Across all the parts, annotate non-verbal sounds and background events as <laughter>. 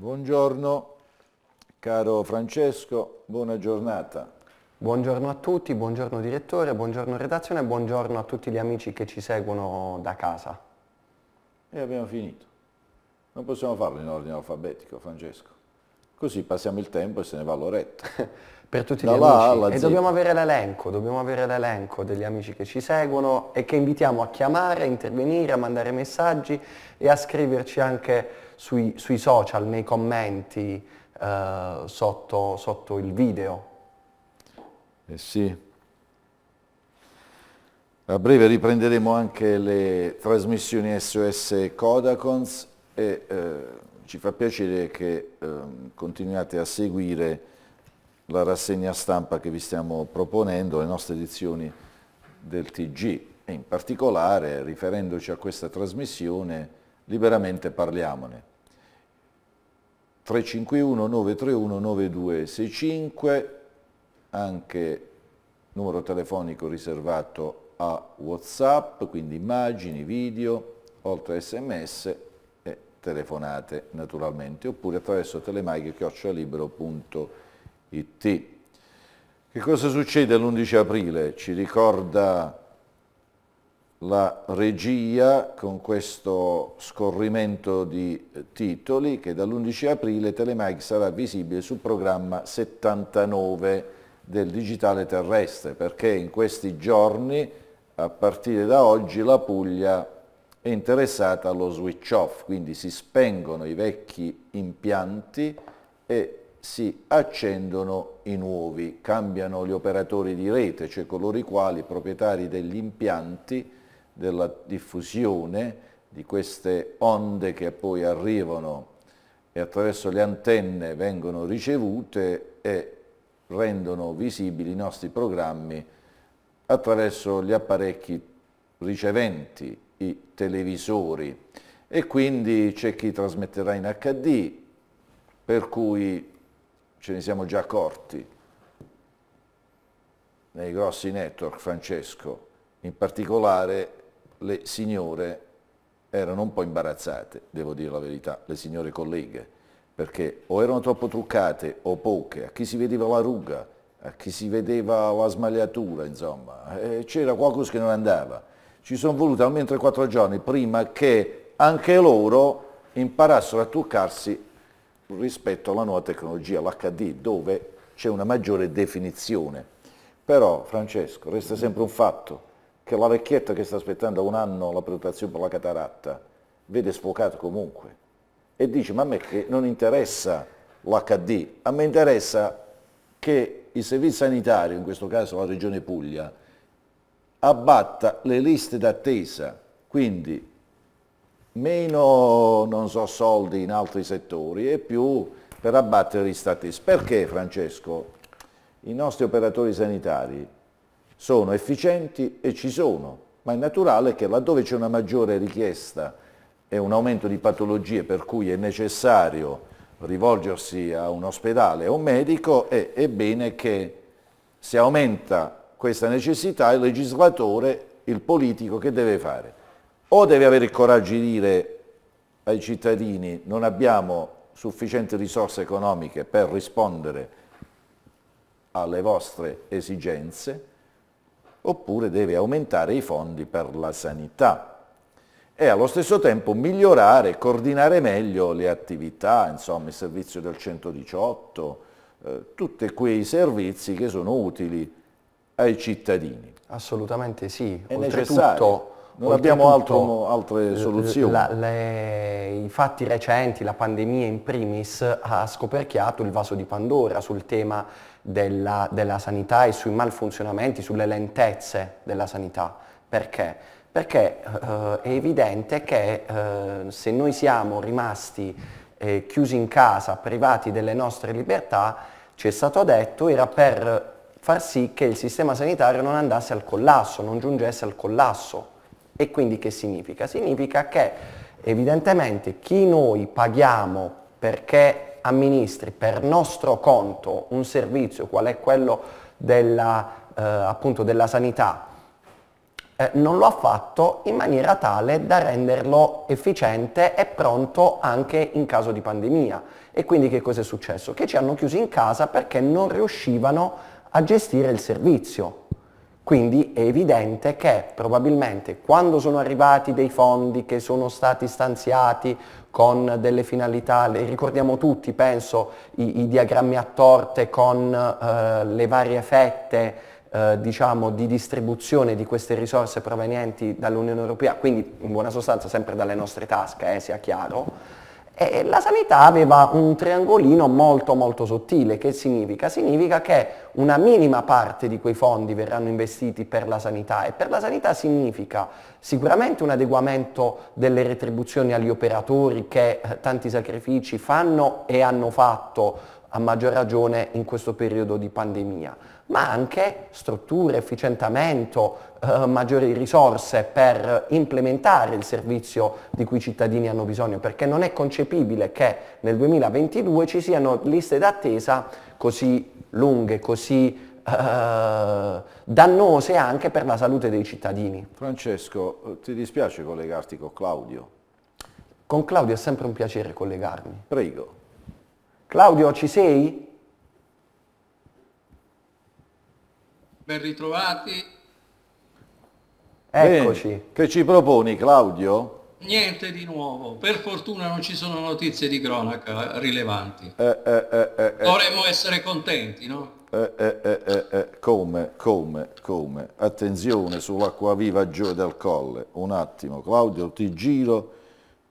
Buongiorno, caro Francesco, buona giornata. Buongiorno a tutti, buongiorno direttore, buongiorno redazione e buongiorno a tutti gli amici che ci seguono da casa. E abbiamo finito. Non possiamo farlo in ordine alfabetico, Francesco. Così passiamo il tempo e se ne va l'oretta. <laughs> per tutti da gli amici. E dobbiamo avere l'elenco, dobbiamo avere l'elenco degli amici che ci seguono e che invitiamo a chiamare, a intervenire, a mandare messaggi e a scriverci anche sui, sui social, nei commenti eh, sotto, sotto, il video. Eh sì. A breve riprenderemo anche le trasmissioni SOS Kodakons e eh, ci fa piacere che ehm, continuiate a seguire la rassegna stampa che vi stiamo proponendo, le nostre edizioni del TG e in particolare riferendoci a questa trasmissione liberamente parliamone. 351 931 9265, anche numero telefonico riservato a Whatsapp, quindi immagini, video, oltre sms e telefonate naturalmente, oppure attraverso telemaiche.it. Che cosa succede l'11 aprile? Ci ricorda la regia con questo scorrimento di titoli che dall'11 aprile Telemike sarà visibile sul programma 79 del digitale terrestre perché in questi giorni a partire da oggi la Puglia è interessata allo switch off quindi si spengono i vecchi impianti e si accendono i nuovi, cambiano gli operatori di rete, cioè coloro i quali, proprietari degli impianti, della diffusione di queste onde che poi arrivano e attraverso le antenne vengono ricevute e rendono visibili i nostri programmi attraverso gli apparecchi riceventi, i televisori e quindi c'è chi trasmetterà in HD per cui ce ne siamo già accorti nei grossi network, Francesco, in particolare le signore erano un po' imbarazzate, devo dire la verità, le signore colleghe, perché o erano troppo truccate o poche, a chi si vedeva la ruga, a chi si vedeva la smagliatura, insomma, c'era qualcosa che non andava. Ci sono voluti almeno 3-4 giorni prima che anche loro imparassero a truccarsi rispetto alla nuova tecnologia, l'HD, dove c'è una maggiore definizione. Però, Francesco, resta sempre un fatto, che la vecchietta che sta aspettando un anno la prenotazione per la cataratta vede sfocato comunque e dice ma a me che non interessa l'HD, a me interessa che il servizio sanitario, in questo caso la regione Puglia, abbatta le liste d'attesa, quindi meno non so, soldi in altri settori e più per abbattere gli status. Perché Francesco? I nostri operatori sanitari sono efficienti e ci sono, ma è naturale che laddove c'è una maggiore richiesta e un aumento di patologie per cui è necessario rivolgersi a un ospedale o a un medico, è, è bene che se aumenta questa necessità il legislatore, il politico che deve fare? O deve avere il coraggio di dire ai cittadini non abbiamo sufficienti risorse economiche per rispondere alle vostre esigenze, oppure deve aumentare i fondi per la sanità e allo stesso tempo migliorare, coordinare meglio le attività, insomma il servizio del 118, eh, tutti quei servizi che sono utili ai cittadini. Assolutamente sì, è necessario. non abbiamo altro, altre soluzioni. La, le, I fatti recenti, la pandemia in primis, ha scoperchiato il vaso di Pandora sul tema della, della sanità e sui malfunzionamenti, sulle lentezze della sanità. Perché? Perché eh, è evidente che eh, se noi siamo rimasti eh, chiusi in casa, privati delle nostre libertà, ci è stato detto era per far sì che il sistema sanitario non andasse al collasso, non giungesse al collasso. E quindi che significa? Significa che evidentemente chi noi paghiamo perché amministri per nostro conto un servizio qual è quello della, eh, appunto della sanità eh, non lo ha fatto in maniera tale da renderlo efficiente e pronto anche in caso di pandemia. E quindi che cosa è successo? Che ci hanno chiusi in casa perché non riuscivano a gestire il servizio. Quindi è evidente che probabilmente quando sono arrivati dei fondi che sono stati stanziati con delle finalità, le ricordiamo tutti, penso, i, i diagrammi a torte con eh, le varie fette eh, diciamo, di distribuzione di queste risorse provenienti dall'Unione Europea, quindi in buona sostanza sempre dalle nostre tasche, eh, sia chiaro, e la sanità aveva un triangolino molto molto sottile, che significa? Significa che una minima parte di quei fondi verranno investiti per la sanità e per la sanità significa sicuramente un adeguamento delle retribuzioni agli operatori che eh, tanti sacrifici fanno e hanno fatto a maggior ragione in questo periodo di pandemia, ma anche strutture, efficientamento, eh, maggiori risorse per implementare il servizio di cui i cittadini hanno bisogno, perché non è concepibile che nel 2022 ci siano liste d'attesa così lunghe, così eh, dannose anche per la salute dei cittadini. Francesco, eh, ti dispiace collegarti con Claudio? Con Claudio è sempre un piacere collegarmi. Prego. Claudio, ci sei? Ben ritrovati, Eccoci. Bene. Che ci proponi Claudio? Niente di nuovo, per fortuna non ci sono notizie di cronaca rilevanti. Eh, eh, eh, eh, eh. Dovremmo essere contenti, no? Eh, come, come, come? Attenzione sull'acquaviva giù del Colle. Un attimo, Claudio, ti giro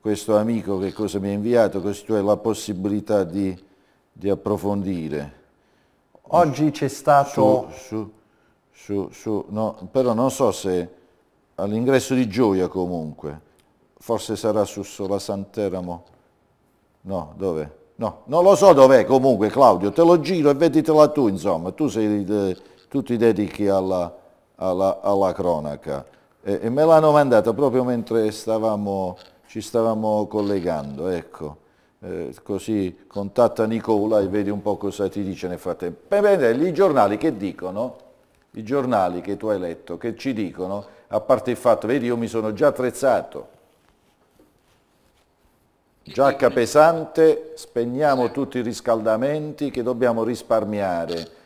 questo amico che cosa mi ha inviato, così tu hai la possibilità di, di approfondire. Oggi c'è stato... Su, su, su, su, no, però non so se all'ingresso di Gioia comunque, forse sarà su Sola Santeramo, no, dove? No, non lo so dov'è comunque Claudio, te lo giro e veditela tu insomma, tu, sei, eh, tu ti dedichi alla, alla, alla cronaca e, e me l'hanno mandata proprio mentre stavamo, ci stavamo collegando, ecco. Eh, così contatta Nicola e vedi un po' cosa ti dice nel frattempo. Bene, i giornali che dicono, i giornali che tu hai letto, che ci dicono a parte il fatto, vedi io mi sono già attrezzato, giacca pesante, spegniamo tutti i riscaldamenti che dobbiamo risparmiare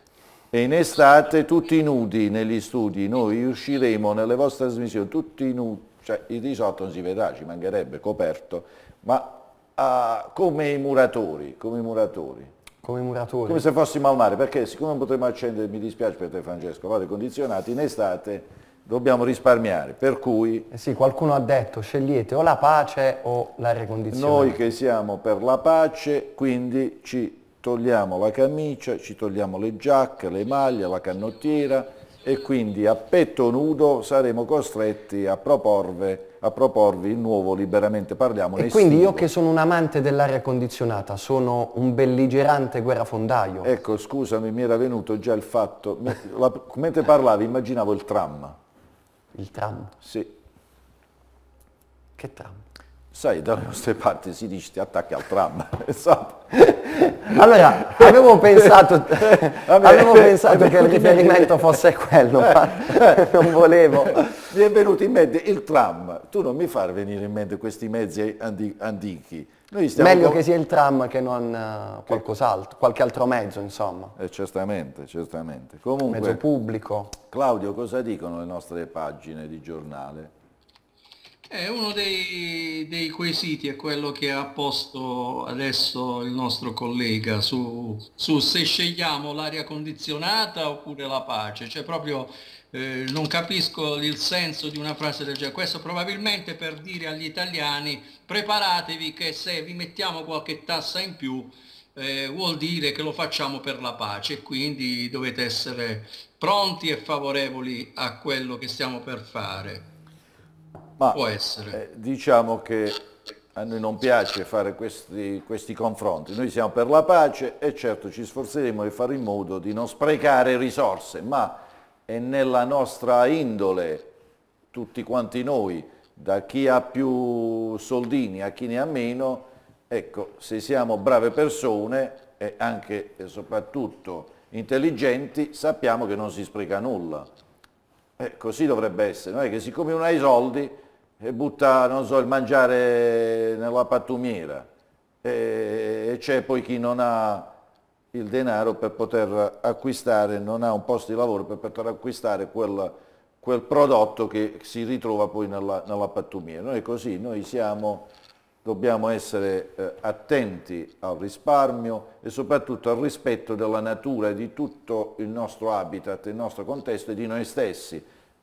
e in estate tutti nudi negli studi, noi usciremo nelle vostre trasmissioni tutti nudi, cioè il risotto non si vedrà, ci mancherebbe coperto, ma ah, come i muratori, come i muratori. Come i muratori. Come se fossimo al mare, perché siccome non potremo accendere, mi dispiace per te Francesco, vado condizionati, in estate dobbiamo risparmiare, per cui... Eh sì, qualcuno ha detto scegliete o la pace o l'aria condizionata. Noi che siamo per la pace, quindi ci togliamo la camicia, ci togliamo le giacche, le maglie, la cannottiera e quindi a petto nudo saremo costretti a proporve a proporvi il nuovo liberamente parliamo. E quindi io che sono un amante dell'aria condizionata, sono un belligerante guerrafondaio. Ecco, scusami, mi era venuto già il fatto, la, mentre parlavi immaginavo il tram. Il tram? Sì. Che tram? Sai, dalle nostre parti si dice ti attacchi al tram. <laughs> Esatto. allora, avevo <laughs> pensato, avevo pensato che il riferimento fosse quello, ma <laughs> non volevo. Mi è venuto in mente il tram. Tu non mi far venire in mente questi mezzi antichi. Meglio che sia il tram che non uh, qualcos'altro, qualche altro mezzo insomma. Eh, certamente, certamente. Comunque, mezzo pubblico. Claudio, cosa dicono le nostre pagine di giornale? Eh, uno dei, dei, quesiti è quello che ha posto adesso il nostro collega su, su se scegliamo l'aria condizionata oppure la pace, cioè proprio eh, non capisco il senso di una frase del genere, questo probabilmente per dire agli italiani preparatevi che se vi mettiamo qualche tassa in più eh, vuol dire che lo facciamo per la pace e quindi dovete essere pronti e favorevoli a quello che stiamo per fare. Ma può essere. Eh, diciamo che a noi non piace fare questi, questi, confronti, noi siamo per la pace e certo ci sforzeremo di fare in modo di non sprecare risorse, ma è nella nostra indole, tutti quanti noi, da chi ha più soldini a chi ne ha meno, ecco, se siamo brave persone e anche e soprattutto intelligenti sappiamo che non si spreca nulla. Eh, così dovrebbe essere, non è che siccome uno ha i soldi e butta, non so, il mangiare nella pattumiera e, e c'è poi chi non ha il denaro per poter acquistare, non ha un posto di lavoro per poter acquistare quel, quel prodotto che si ritrova poi nella, nella pattumiera. Noi così, noi siamo, dobbiamo essere eh, attenti al risparmio e soprattutto al rispetto della natura e di tutto il nostro habitat, il nostro contesto e di noi stessi.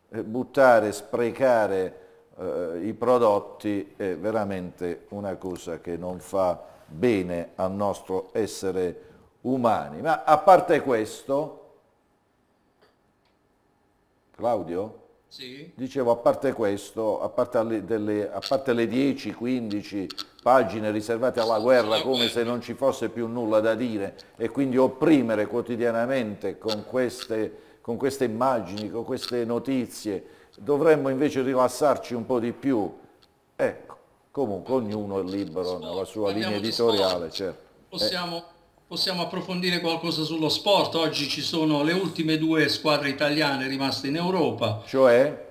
Eh, buttare, sprecare, eh, i prodotti è veramente una cosa che non fa bene al nostro essere umani. Ma a parte questo, Claudio? Sì. Dicevo, a parte questo, a parte, delle, a parte le 10-15 pagine riservate alla guerra come se non ci fosse più nulla da dire e quindi opprimere quotidianamente con queste, con queste immagini, con queste notizie, dovremmo invece rilassarci un po' di più. Ecco, comunque ognuno è libero nella sua linea editoriale, certo. Possiamo, eh. possiamo, approfondire qualcosa sullo sport. Oggi ci sono le ultime due squadre italiane rimaste in Europa. Cioè?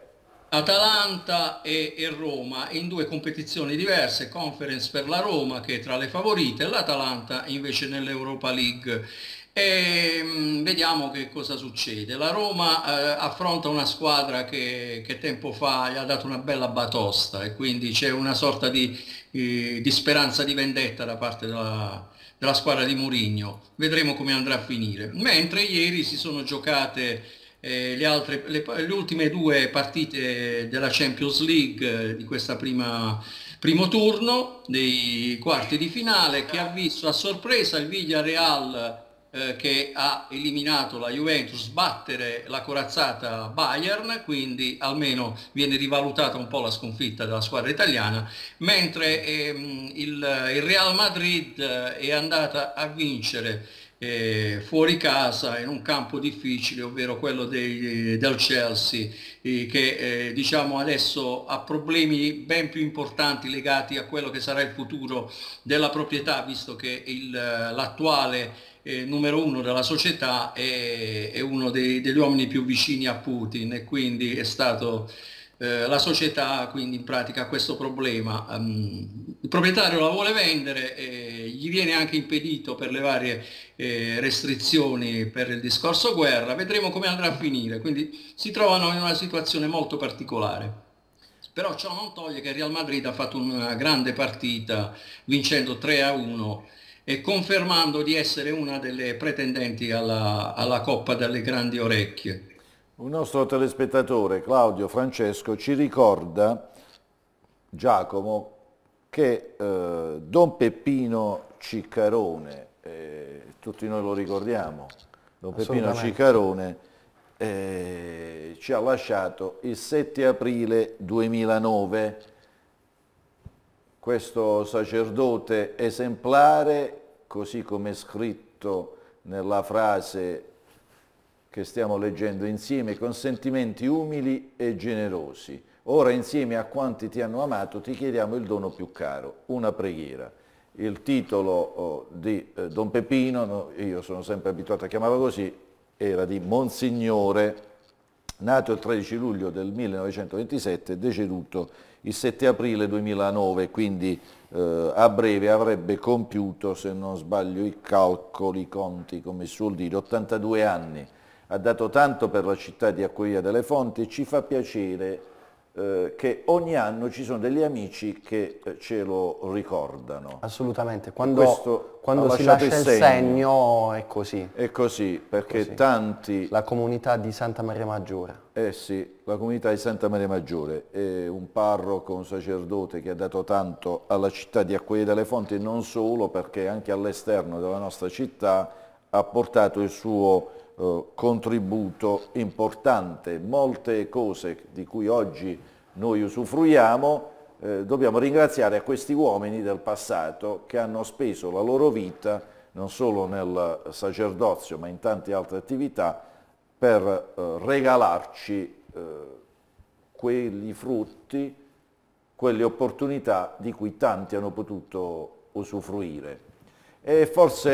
Atalanta e, e Roma in due competizioni diverse, conference per la Roma che è tra le favorite, l'Atalanta invece nell'Europa League. E ehm, vediamo che cosa succede. La Roma eh, affronta una squadra che, che, tempo fa gli ha dato una bella batosta e quindi c'è una sorta di, eh, di, speranza di vendetta da parte della, della squadra di Mourinho. Vedremo come andrà a finire. Mentre ieri si sono giocate eh, le, altre, le, le, ultime due partite della Champions League eh, di questo primo turno dei quarti di finale che ha visto a sorpresa il Villarreal eh, che ha eliminato la Juventus, battere la corazzata Bayern, quindi almeno viene rivalutata un po' la sconfitta della squadra italiana, mentre ehm, il, il, Real Madrid eh, è andata a vincere eh, fuori casa in un campo difficile, ovvero quello dei, del Chelsea, eh, che eh, diciamo adesso ha problemi ben più importanti legati a quello che sarà il futuro della proprietà, visto che l'attuale eh, numero uno della società e, e uno dei, degli uomini più vicini a Putin e quindi è stato eh, la società quindi in pratica questo problema. Um, il proprietario la vuole vendere, eh, gli viene anche impedito per le varie eh, restrizioni per il discorso guerra, vedremo come andrà a finire, quindi si trovano in una situazione molto particolare però ciò non toglie che il Real Madrid ha fatto una grande partita vincendo 3 a 1 e confermando di essere una delle pretendenti alla, alla Coppa delle Grandi Orecchie. Un nostro telespettatore, Claudio Francesco, ci ricorda, Giacomo, che eh, Don Peppino Ciccarone, eh, tutti noi lo ricordiamo, Don Peppino Ciccarone eh, ci ha lasciato il 7 aprile 2009 questo sacerdote esemplare così come è scritto nella frase che stiamo leggendo insieme, con sentimenti umili e generosi. Ora insieme a quanti ti hanno amato ti chiediamo il dono più caro, una preghiera. Il titolo oh, di eh, Don Peppino, io sono sempre abituato a chiamarlo così, era di Monsignore nato il 13 luglio del 1927 e deceduto il 7 aprile 2009, quindi eh, a breve avrebbe compiuto, se non sbaglio i calcoli, i conti, come si suol dire, 82 anni. Ha dato tanto per la città di Acquia delle Fonti e ci fa piacere eh, che ogni anno ci sono degli amici che eh, ce lo ricordano. Assolutamente, quando, quando si lascia il segno, segno, è così. È così, perché così. tanti... La comunità di Santa Maria Maggiore. Eh sì, la comunità di Santa Maria Maggiore, è un parroco, un sacerdote che ha dato tanto alla città di Acquaie delle Fonti, non solo perché anche all'esterno della nostra città ha portato il suo eh, contributo importante. Molte cose di cui oggi noi usufruiamo eh, dobbiamo ringraziare a questi uomini del passato che hanno speso la loro vita non solo nel sacerdozio ma in tante altre attività per eh, regalarci eh, quegli frutti, quelle opportunità di cui tanti hanno potuto usufruire e forse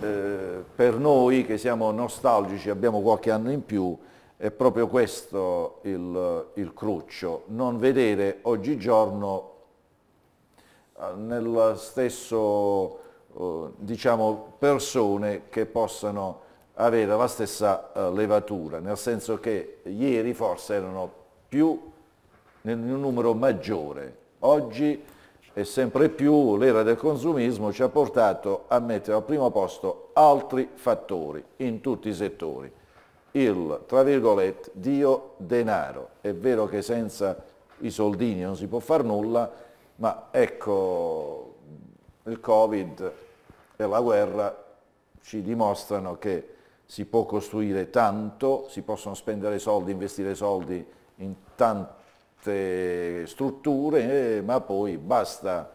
eh, per noi che siamo nostalgici, abbiamo qualche anno in più, è proprio questo il, il cruccio, non vedere oggigiorno eh, nel stesso eh, diciamo persone che possano avere la stessa eh, levatura, nel senso che ieri forse erano più in un numero maggiore, oggi e sempre più l'era del consumismo ci ha portato a mettere al primo posto altri fattori in tutti i settori. Il, tra virgolette, Dio denaro. È vero che senza i soldini non si può fare nulla, ma ecco, il Covid e la guerra ci dimostrano che si può costruire tanto, si possono spendere soldi, investire soldi in tanti queste strutture, ma poi basta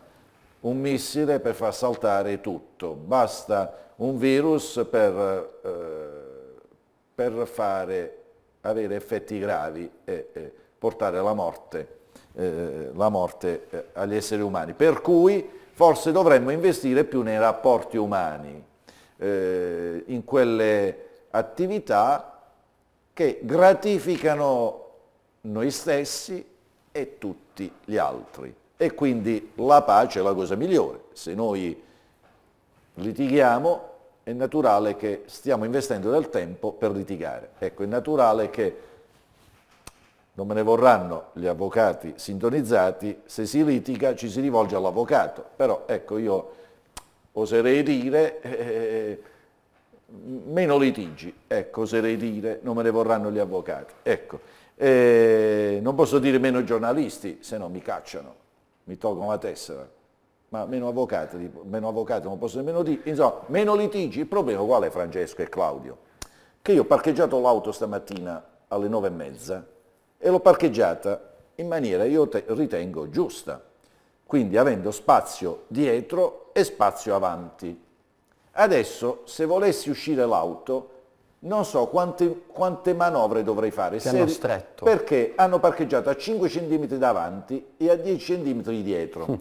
un missile per far saltare tutto, basta un virus per, eh, per fare, avere effetti gravi e, e portare la morte, eh, la morte eh, agli esseri umani. Per cui forse dovremmo investire più nei rapporti umani, eh, in quelle attività che gratificano noi stessi e tutti gli altri. E quindi la pace è la cosa migliore. Se noi litighiamo è naturale che stiamo investendo del tempo per litigare. Ecco, è naturale che non me ne vorranno gli avvocati sintonizzati, se si litiga ci si rivolge all'avvocato, però ecco io oserei dire eh, meno litigi, ecco oserei dire non me ne vorranno gli avvocati. Ecco eh, non posso dire meno giornalisti, se no mi cacciano, mi tolgono la tessera, ma meno avvocati, meno avvocati non posso nemmeno dire, insomma, meno litigi, il problema qual è Francesco e Claudio? Che io ho parcheggiato l'auto stamattina alle nove e mezza e l'ho parcheggiata in maniera io ritengo giusta, quindi avendo spazio dietro e spazio avanti. Adesso se volessi uscire l'auto non so quante, quante manovre dovrei fare. Ti hanno stretto. Perché hanno parcheggiato a 5 cm davanti e a 10 cm dietro. Hm.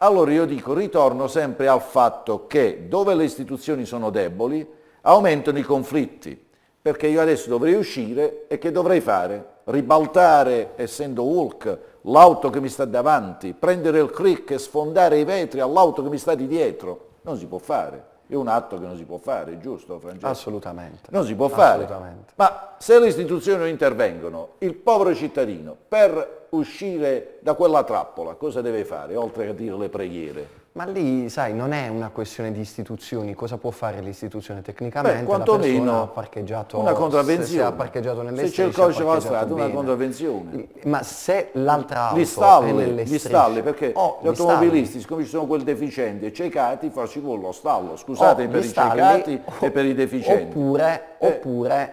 Allora io dico, ritorno sempre al fatto che dove le istituzioni sono deboli aumentano i conflitti, perché io adesso dovrei uscire e che dovrei fare? Ribaltare, essendo Hulk, l'auto che mi sta davanti, prendere il crick e sfondare i vetri all'auto che mi sta di dietro. Non si può fare è un atto che non si può fare, giusto Francesco? Assolutamente. Non si può fare. Assolutamente. Ma se le istituzioni non intervengono, il povero cittadino per uscire da quella trappola cosa deve fare, oltre che dire le preghiere? Ma lì, sai, non è una questione di istituzioni, cosa può fare l'istituzione tecnicamente? Beh, quantomeno ha parcheggiato, una contravvenzione. Se ha parcheggiato nelle se strisce, c'è il codice strada, una contravvenzione. Ma se l'altra auto gli stalli, è nelle strisce, stalli, perché oh, gli automobilisti, siccome ci sono quel deficiente e ciecati, farci con lo stallo. Scusate oh, per i stalli, ciecati oh, e per i deficienti. Oppure, eh. oppure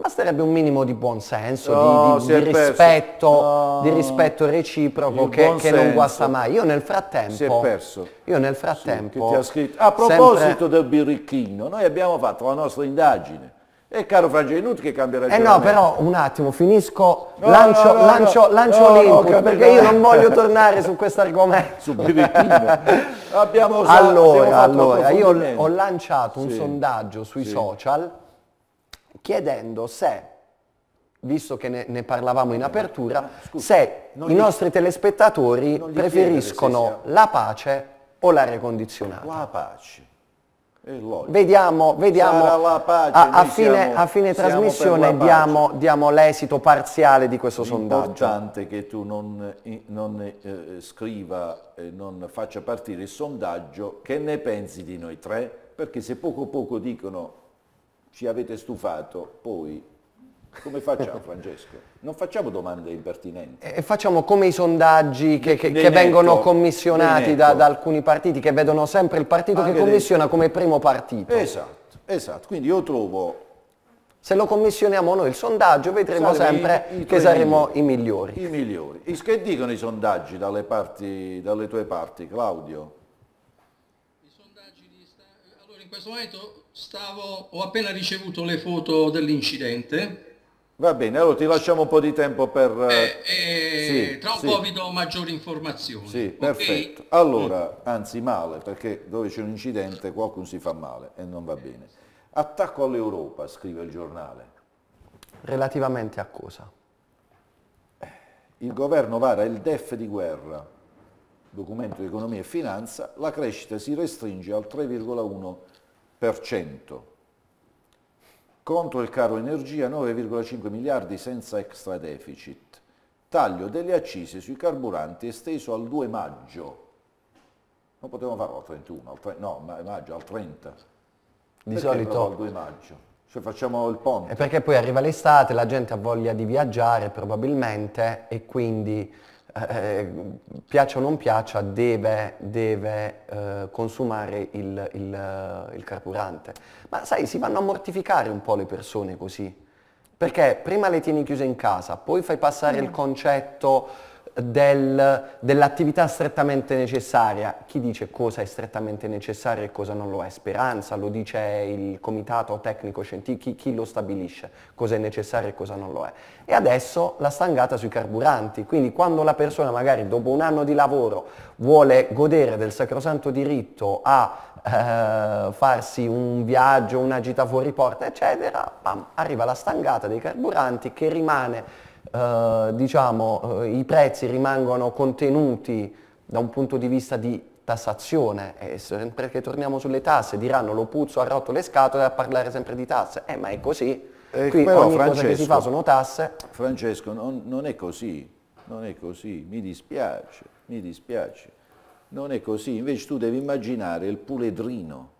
basterebbe un minimo di buonsenso, no, di, di, di, rispetto, no. di, rispetto, reciproco che, che, non guasta mai. Io nel frattempo... Si è perso. Io nel frattempo... Sì, a proposito sempre... del birricchino, noi abbiamo fatto la nostra indagine. E caro Francia, è inutile che cambierà il Eh no, però un attimo, finisco, no, lancio, no, no, lancio, lancio l'input, perché io non voglio tornare su questo argomento. Su <laughs> abbiamo Allora, allora io ho lanciato un sì. sondaggio sui sì. social chiedendo se, visto che ne, ne parlavamo in eh, apertura, ah, Scusi, se i nostri gli, telespettatori preferiscono sia... la pace o l'aria condizionata. La pace. Vediamo, vediamo pace, a, a, fine, siamo, a, fine, trasmissione diamo, diamo l'esito parziale di questo sondaggio. È importante che tu non, non eh, scriva, non faccia partire il sondaggio che ne pensi di noi tre, perché se poco poco dicono ci avete stufato, poi come facciamo <laughs> Francesco? Non facciamo domande impertinenti. E eh, facciamo come i sondaggi che, che, che vengono commissionati da, da, alcuni partiti, che vedono sempre il partito Anche che commissiona detto. come primo partito. Esatto, esatto. Quindi io trovo... Se lo commissioniamo noi il sondaggio vedremo sempre i, i che saremo i migliori. I migliori. E che dicono i sondaggi dalle, parti, dalle tue parti, Claudio? I sondaggi di... Allora in questo momento Stavo, ho appena ricevuto le foto dell'incidente. Va bene, allora ti lasciamo un po' di tempo per... Eh, eh, eh, sì, tra un sì. po' vi do maggiori informazioni. Sì, okay? perfetto. Allora, anzi male, perché dove c'è un incidente qualcuno si fa male e non va bene. Attacco all'Europa, scrive il giornale. Relativamente a cosa? Eh, il governo vara il DEF di guerra, documento di economia e finanza, la crescita si restringe al 3,1% per cento. Contro il caro energia 9,5 miliardi senza extra deficit. Taglio delle accise sui carburanti esteso al 2 maggio. Non potevamo farlo al 31, al 30, no, maggio, al 30. Di perché solito... Al 2 maggio. Cioè facciamo il ponte. E perché poi arriva l'estate, la gente ha voglia di viaggiare probabilmente e quindi eh, piaccia o non piaccia, deve, deve eh, consumare il, il, eh, il, carburante. Ma sai, si vanno a mortificare un po' le persone così. Perché prima le tieni chiuse in casa, poi fai passare mm. il concetto del, dell'attività strettamente necessaria. Chi dice cosa è strettamente necessaria e cosa non lo è? Speranza, lo dice il comitato tecnico scientifico, chi, chi lo stabilisce cosa è necessario e cosa non lo è. E adesso la stangata sui carburanti, quindi quando la persona magari dopo un anno di lavoro vuole godere del sacrosanto diritto a eh, farsi un viaggio, una gita fuori porta, eccetera, bam, arriva la stangata dei carburanti che rimane eh, diciamo, eh, i prezzi rimangono contenuti da un punto di vista di tassazione, e sempre che torniamo sulle tasse diranno lo puzzo ha rotto le scatole a parlare sempre di tasse, eh, ma è così, eh, qui però, ogni Francesco, cosa che si fa sono tasse. Francesco, non, non è così, non è così, mi dispiace, mi dispiace, non è così, invece tu devi immaginare il puledrino,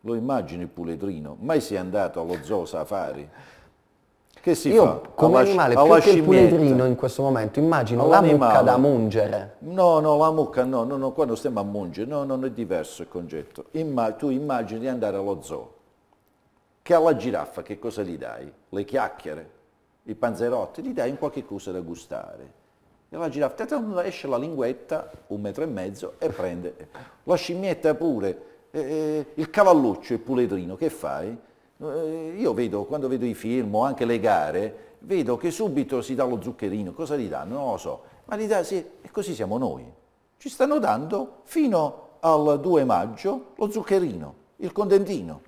lo immagini il puledrino, mai sei andato allo zoo safari? Che si Io fa? come alla, animale, alla più che il puledrino in questo momento, immagino la mucca da mungere. No, no, la mucca no, no, no quando stiamo a mungere, no, non è diverso il concetto. Imma- tu immagini di andare allo zoo, che alla giraffa che cosa gli dai? Le chiacchiere, i panzerotti, gli dai un qualche cosa da gustare. E la giraffa tatum, esce la linguetta, un metro e mezzo, e prende. La scimmietta pure, eh, eh, il cavalluccio, il puledrino, che fai? Eh, io vedo, quando vedo i film o anche le gare, vedo che subito si dà lo zuccherino, cosa gli danno? Non lo so, ma gli dà, sì, e così siamo noi. Ci stanno dando fino al 2 maggio lo zuccherino, il contentino.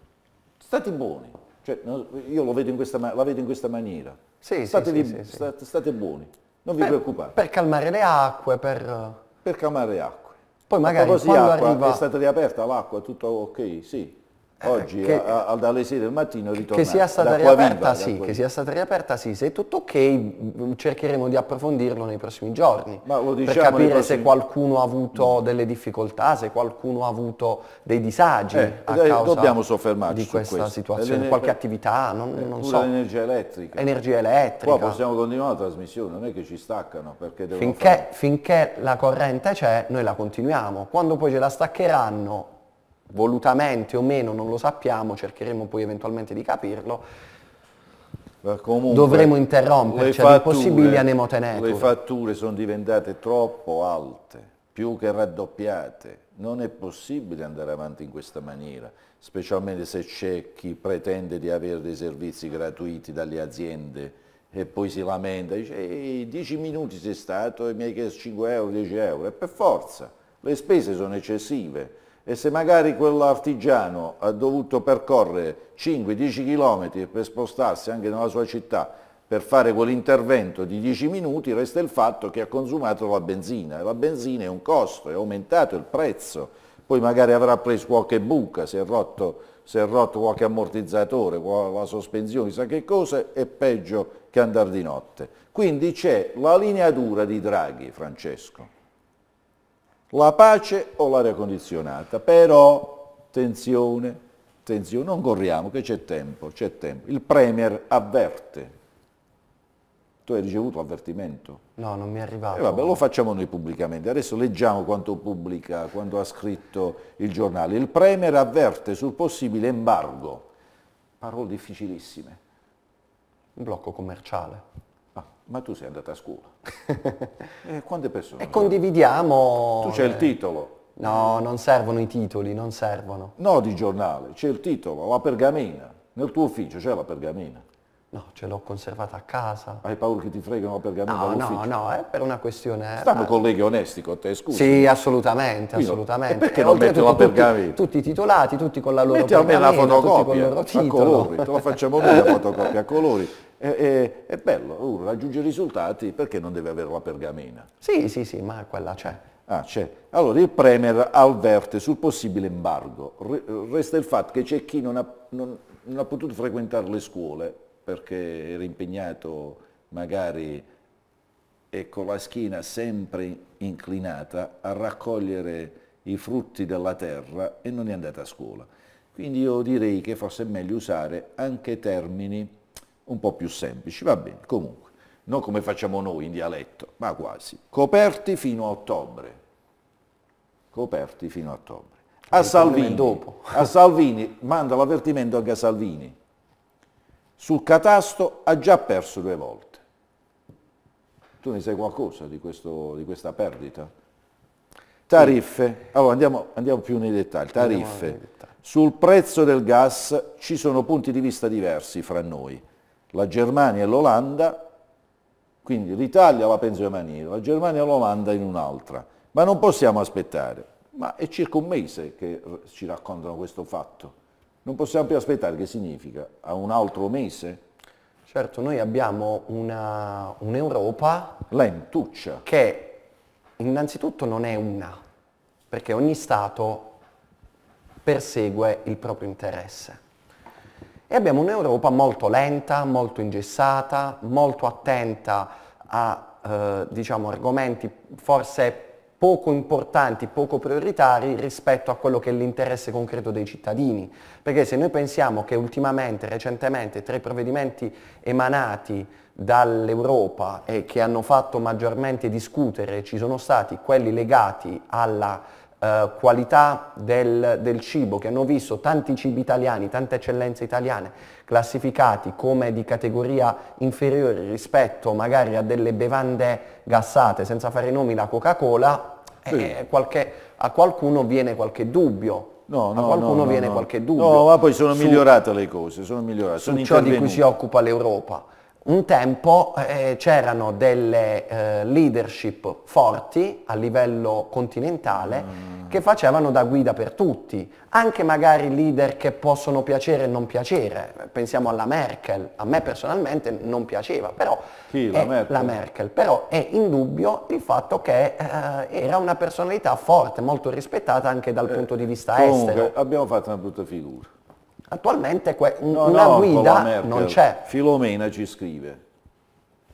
State buoni. Cioè, io lo vedo in questa, la vedo in questa maniera. Sì, Statevi, sì, sì, state, state, buoni, non vi per, preoccupate. Per calmare le acque, per... Per calmare le acque. Poi magari quando acqua, arriva... è stata riaperta l'acqua, tutto ok, sì, eh, Oggi che, a, a, dalle 6 del mattino ritornare. Che sia stata riaperta, sì, che sia stata riaperta, sì, se è tutto ok cercheremo di approfondirlo nei prossimi giorni. Ma lo Diciamo per capire prossimi... se qualcuno ha avuto delle difficoltà, se qualcuno ha avuto dei disagi eh, a eh, causa dobbiamo soffermarci di questa questo. situazione, qualche attività, non, eh, non so. Energia elettrica. Energia elettrica. poi possiamo continuare la trasmissione, non è che ci staccano perché finché, finché la corrente c'è noi la continuiamo, quando poi ce la staccheranno volutamente o meno non lo sappiamo, cercheremo poi eventualmente di capirlo, Comunque, dovremo interrompere, cioè impossibili anemotenetur. Le fatture sono diventate troppo alte, più che raddoppiate, non è possibile andare avanti in questa maniera, specialmente se c'è chi pretende di avere dei servizi gratuiti dalle aziende e poi si lamenta, dice 10 minuti sei stato e mi hai chiesto 5 euro, 10 euro, e per forza, le spese sono eccessive e se magari quell'artigiano ha dovuto percorrere 5-10 km per spostarsi anche nella sua città per fare quell'intervento di 10 minuti, resta il fatto che ha consumato la benzina. e La benzina è un costo, è aumentato il prezzo, poi magari avrà preso qualche buca, si è rotto, si è rotto qualche ammortizzatore, la sospensione, chissà che cosa, è peggio che andare di notte. Quindi c'è la linea dura di Draghi, Francesco la pace o l'aria condizionata, però attenzione, attenzione, non corriamo che c'è tempo, c'è tempo. Il Premier avverte. Tu hai ricevuto avvertimento? No, non mi è arrivato. E eh, vabbè, lo facciamo noi pubblicamente. Adesso leggiamo quanto pubblica, quanto ha scritto il giornale. Il Premier avverte sul possibile embargo. Parole difficilissime. Un blocco commerciale ma tu sei andata a scuola. <laughs> e eh, quante persone? E condividiamo. Tu c'è il titolo. No, non servono i titoli, non servono. No, di giornale, c'è il titolo, la pergamena. Nel tuo ufficio c'è la pergamena. No, ce l'ho conservata a casa. Hai paura che ti fregano la pergamena? No, no, no, è per una questione... Eh, Stanno ma... colleghi onesti con te, scusa. Sì, assolutamente, Quindi, assolutamente. E perché e non metti la pergamena? Tutti, tutti, titolati, tutti con la loro metti pergamena, la fotocopia, tutti con il loro titolo. a colori, te la facciamo noi la fotocopia a colori. <laughs> è, eh, eh, è bello, uno uh, raggiunge risultati perché non deve avere la pergamena. Sì, sì, sì, ma quella c'è. Ah, c'è. Allora il Premier avverte sul possibile embargo. resta il fatto che c'è chi non ha, non, non ha potuto frequentare le scuole perché era impegnato magari e con la schiena sempre inclinata a raccogliere i frutti della terra e non è andata a scuola. Quindi io direi che forse è meglio usare anche termini un po' più semplici, va bene, comunque, non come facciamo noi in dialetto, ma quasi. Coperti fino a ottobre, coperti fino a ottobre. A Salvini, dopo. a Salvini, manda l'avvertimento anche a Salvini, sul catasto ha già perso due volte. Tu ne sai qualcosa di, questo, di questa perdita? Tariffe, allora andiamo, andiamo più nei dettagli, tariffe. Sul prezzo del gas ci sono punti di vista diversi fra noi la Germania e l'Olanda, quindi l'Italia la penso in una maniera, la Germania e l'Olanda in un'altra, ma non possiamo aspettare. Ma è circa un mese che ci raccontano questo fatto. Non possiamo più aspettare, che significa? A un altro mese? Certo, noi abbiamo un'Europa... Lentuccia. Che innanzitutto non è una, perché ogni Stato persegue il proprio interesse. E abbiamo un'Europa molto lenta, molto ingessata, molto attenta a eh, diciamo, argomenti forse poco importanti, poco prioritari rispetto a quello che è l'interesse concreto dei cittadini. Perché se noi pensiamo che ultimamente, recentemente, tra i provvedimenti emanati dall'Europa e che hanno fatto maggiormente discutere ci sono stati quelli legati alla eh, qualità del, del, cibo, che hanno visto tanti cibi italiani, tante eccellenze italiane classificati come di categoria inferiore rispetto magari a delle bevande gassate, senza fare nomi, la Coca-Cola, sì. eh, a qualcuno viene qualche dubbio. No, no, a qualcuno no, viene qualche dubbio. No, ma poi sono su, migliorate le cose, sono migliorate. Sono ciò di cui si occupa l'Europa. Un tempo eh, c'erano delle eh, leadership forti a livello continentale mm. che facevano da guida per tutti, anche magari leader che possono piacere e non piacere. Pensiamo alla Merkel, a me personalmente non piaceva, però, Chi, la, Merkel? la, Merkel. però è indubbio il fatto che eh, era una personalità forte, molto rispettata anche dal eh, punto di vista comunque, estero. Abbiamo fatto una brutta figura. Attualmente no, una no, guida non c'è. Filomena ci scrive.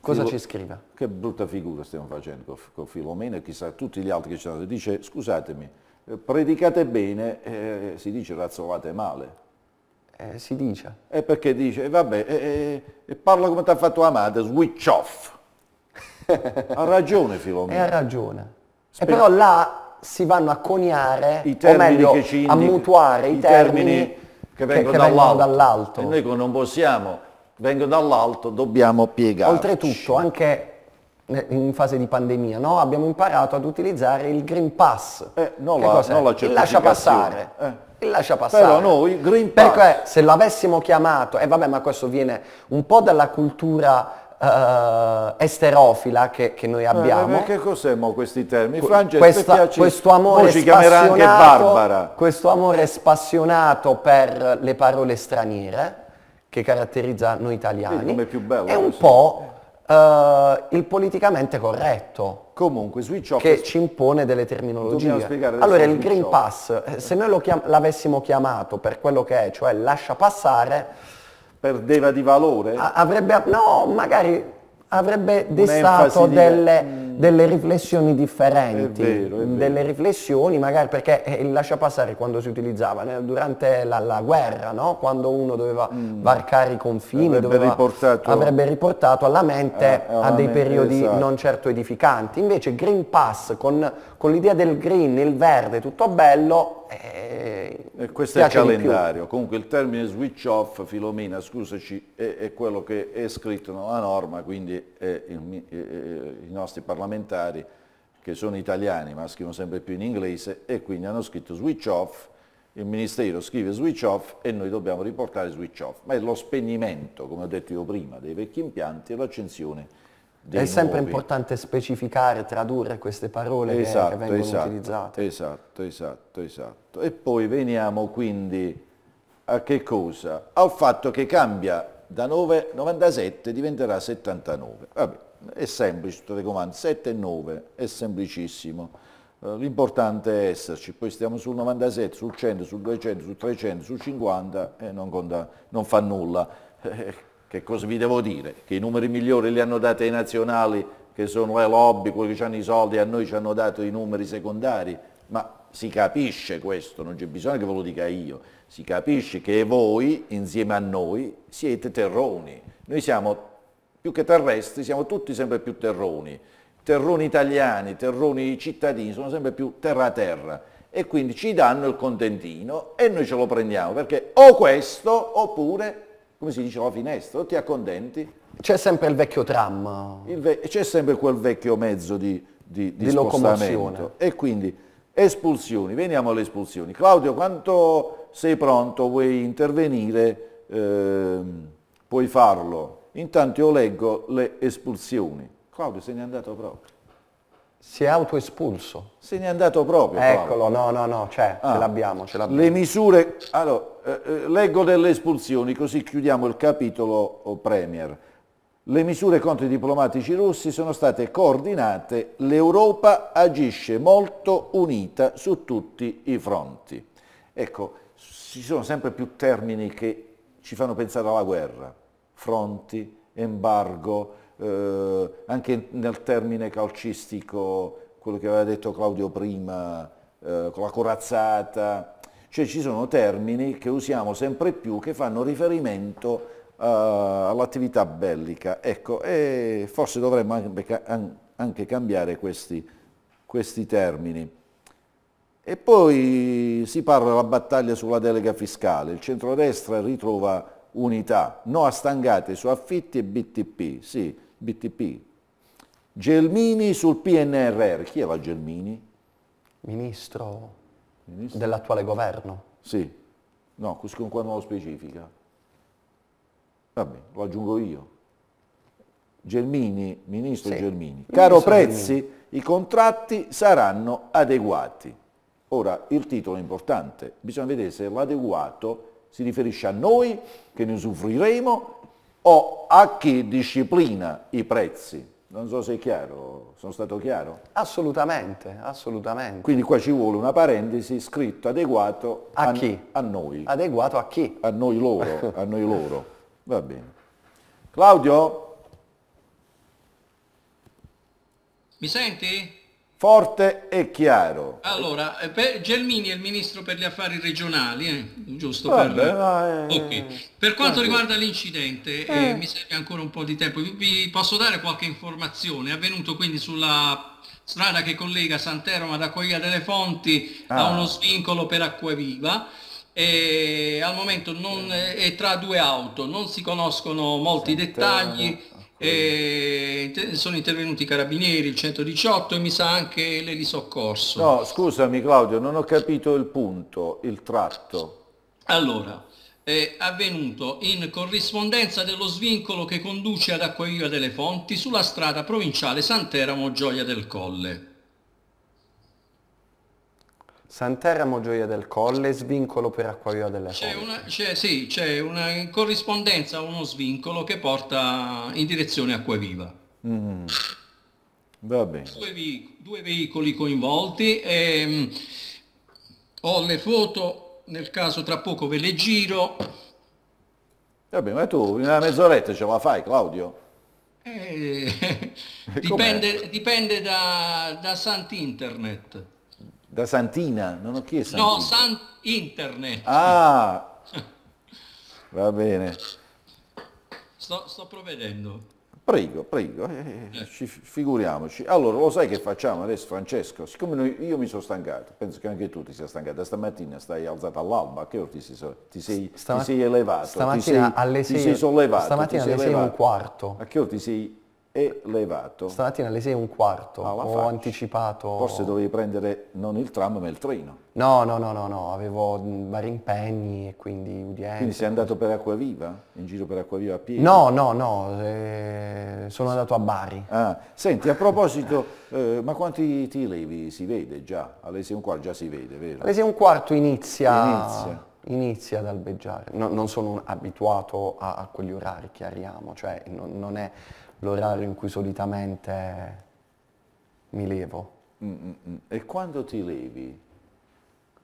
Cosa Filo... ci scrive? Che brutta figura stiamo facendo con, Filomena e chissà tutti gli altri che ci hanno. Dice, scusatemi, eh, predicate bene, eh, si dice razzolate male. Eh, si dice. E perché dice, eh, vabbè, eh, parla come ti ha fatto la madre, switch off. ha ragione Filomena. ha ragione. Sper- però là si vanno a coniare, I termini o meglio, a mutuare i, i termini, termini che vengono, che, dall'alto. vengono dall'alto. E noi come non possiamo, vengono dall'alto, dobbiamo piegarci. Oltretutto anche in fase di pandemia, no? abbiamo imparato ad utilizzare il Green Pass. Eh, non la, non la il lascia passare. Eh. Il lascia passare. Però noi Green Pass. Perché se l'avessimo chiamato, e eh, vabbè ma questo viene un po' dalla cultura uh, esterofila che, che noi eh, abbiamo. Eh, che cos'è mo questi termini? Francia, Questa, questo amore ci chiamerà anche Barbara. Questo amore spassionato per le parole straniere che caratterizza noi italiani. Vedi, è, bello, è un questo. po' uh, il politicamente corretto. Comunque, switch off. Che ci impone delle terminologie. Allora, il Green Pass, se noi chiam l'avessimo chiamato per quello che è, cioè lascia passare, perdeva di valore? A avrebbe, no, magari avrebbe destato delle, di... Mm. delle, riflessioni differenti, è vero, è vero. delle riflessioni magari perché eh, il lascia passare quando si utilizzava eh, durante la, la guerra, no? quando uno doveva mm. varcare i confini, avrebbe, doveva, riportato... avrebbe riportato alla mente a, ah, a, dei ah, periodi esatto. non certo edificanti. Invece Green Pass con con l'idea del green, il verde, tutto bello. Eh, e questo è il calendario. Comunque il termine switch off, Filomena, scusaci, è, è quello che è scritto nella norma, quindi il, eh, i nostri parlamentari che sono italiani ma scrivono sempre più in inglese e quindi hanno scritto switch off, il Ministero scrive switch off e noi dobbiamo riportare switch off, ma è lo spegnimento, come ho detto io prima, dei vecchi impianti e l'accensione è sempre importante specificare, tradurre queste parole esatto, che vengono esatto, utilizzate. Esatto, esatto, esatto. E poi veniamo quindi a che cosa? Al fatto che cambia da 9, 97 diventerà 79. Vabbè, è semplice tutto il comando, 7 e 9 è semplicissimo. Eh, l'importante è esserci, poi stiamo sul 97, sul 100, sul 200, sul 300, sul 50 e non, conta, non fa nulla. <laughs> Che cosa vi devo dire? Che i numeri migliori li hanno dati ai nazionali, che sono le eh, lobby, quelli che hanno i soldi, a noi ci hanno dato i numeri secondari, ma si capisce questo, non c'è bisogno che ve lo dica io, si capisce che voi, insieme a noi, siete terroni. Noi siamo più che terrestri, siamo tutti sempre più terroni. Terroni italiani, terroni cittadini, sono sempre più terra-terra. E quindi ci danno il contentino e noi ce lo prendiamo, perché o questo oppure come si diceva, finestra, o ti accontenti. C'è sempre il vecchio tram. Il Ve c'è sempre quel vecchio mezzo di, di, di, di locomozione. E quindi espulsioni, veniamo alle espulsioni. Claudio, quanto sei pronto, vuoi intervenire, eh, puoi farlo. Intanto io leggo le espulsioni. Claudio se n'è andato proprio. Si è autoespulso. Se ne è andato proprio. Eccolo, Paolo. no, no, no, c'è, cioè, ah, ce l'abbiamo. Le misure, allora, eh, eh, leggo delle espulsioni, così chiudiamo il capitolo oh, Premier. Le misure contro i diplomatici russi sono state coordinate, l'Europa agisce molto unita su tutti i fronti. Ecco, ci sono sempre più termini che ci fanno pensare alla guerra, fronti, embargo, eh, anche nel termine calcistico, quello che aveva detto Claudio prima, eh, con la corazzata, cioè ci sono termini che usiamo sempre più che fanno riferimento eh, all'attività bellica. Ecco, e forse dovremmo anche, cambiare questi, questi termini. E poi si parla della battaglia sulla delega fiscale, il centrodestra ritrova unità, no a stangate su affitti e BTP, sì, BTP. Gelmini sul PNRR. Chi era Gelmini? Ministro, Ministro? dell'attuale governo. Sì, no, con qua non lo specifica. Vabbè, lo aggiungo io. Gelmini, Ministro sì. Gelmini. Caro Ministro Prezzi, Gelmini. i contratti saranno adeguati. Ora, il titolo è importante, bisogna vedere se l'adeguato si riferisce a noi che ne usufruiremo o a chi disciplina i prezzi. Non so se è chiaro, sono stato chiaro? Assolutamente, assolutamente. Quindi qua ci vuole una parentesi scritto adeguato a, a chi? A noi. Adeguato a chi? A noi loro, a noi loro. Va bene. Claudio? Mi senti? Forte e chiaro. Allora, eh, per Gelmini è il ministro per gli affari regionali, eh? giusto? Vabbè, per... Eh, Vai, okay. per... quanto vabbè. riguarda l'incidente, eh. eh, mi serve ancora un po' di tempo, vi posso dare qualche informazione. È avvenuto quindi sulla strada che collega Santeroma ad Acquaviva delle Fonti ah. a uno svincolo per Acquaviva. E al momento non, è tra due auto, non si conoscono molti Santeroma, dettagli, e sono intervenuti i carabinieri, il 118 e mi sa anche soccorso. No, scusami Claudio, non ho capito il punto, il tratto. Allora, è avvenuto in corrispondenza dello svincolo che conduce ad Acquaviva delle Fonti sulla strada provinciale Santeramo Gioia del Colle. Santeramo Gioia del Colle, svincolo per Acquario della c'è una, c'è, Sì, c'è una corrispondenza, uno svincolo che porta in direzione Acquaviva. Mm. Va bene. Due, due, veicoli coinvolti. E, ehm, ho le foto, nel caso tra poco ve le giro. Va bene, ma tu una mezz'oretta ce la fai Claudio? Eh, <laughs> dipende, dipende da, da Sant'Internet. Da Santina, non ho chiesto. No, San Internet. Ah, <laughs> va bene. Sto, sto provvedendo. Prego, prego, eh, eh, eh, eh. Ci, figuriamoci. Allora, lo sai che facciamo adesso Francesco? Siccome noi, io mi sono stancato, penso che anche tu ti sia stancato, stamattina stai alzato all'alba, che ora ti sei, ti sei, ti sei elevato? Stamattina sei, alle 6 ti sei sollevato, stamattina ti sei alle 6 e un quarto. A che ora ti sei elevato. Stamattina alle 6 e un quarto, ah, ho faccia. anticipato... Forse dovevi prendere non il tram ma il treno. No, no, no, no, no. avevo mm, vari impegni e quindi udienze. Quindi sei andato per Acquaviva? In giro per Acquaviva a piedi? No, no, no, eh, sono andato a Bari. Ah, senti, a proposito, eh, ma quanti ti levi? Si vede già, alle 6 e un quarto già si vede, vero? Alle 6 e un quarto inizia... Inizia inizia ad albeggiare. No, non sono abituato a, a, quegli orari, chiariamo, cioè non, non, è, l'orario in cui solitamente mi levo. Mm, mm, mm. e quando ti levi?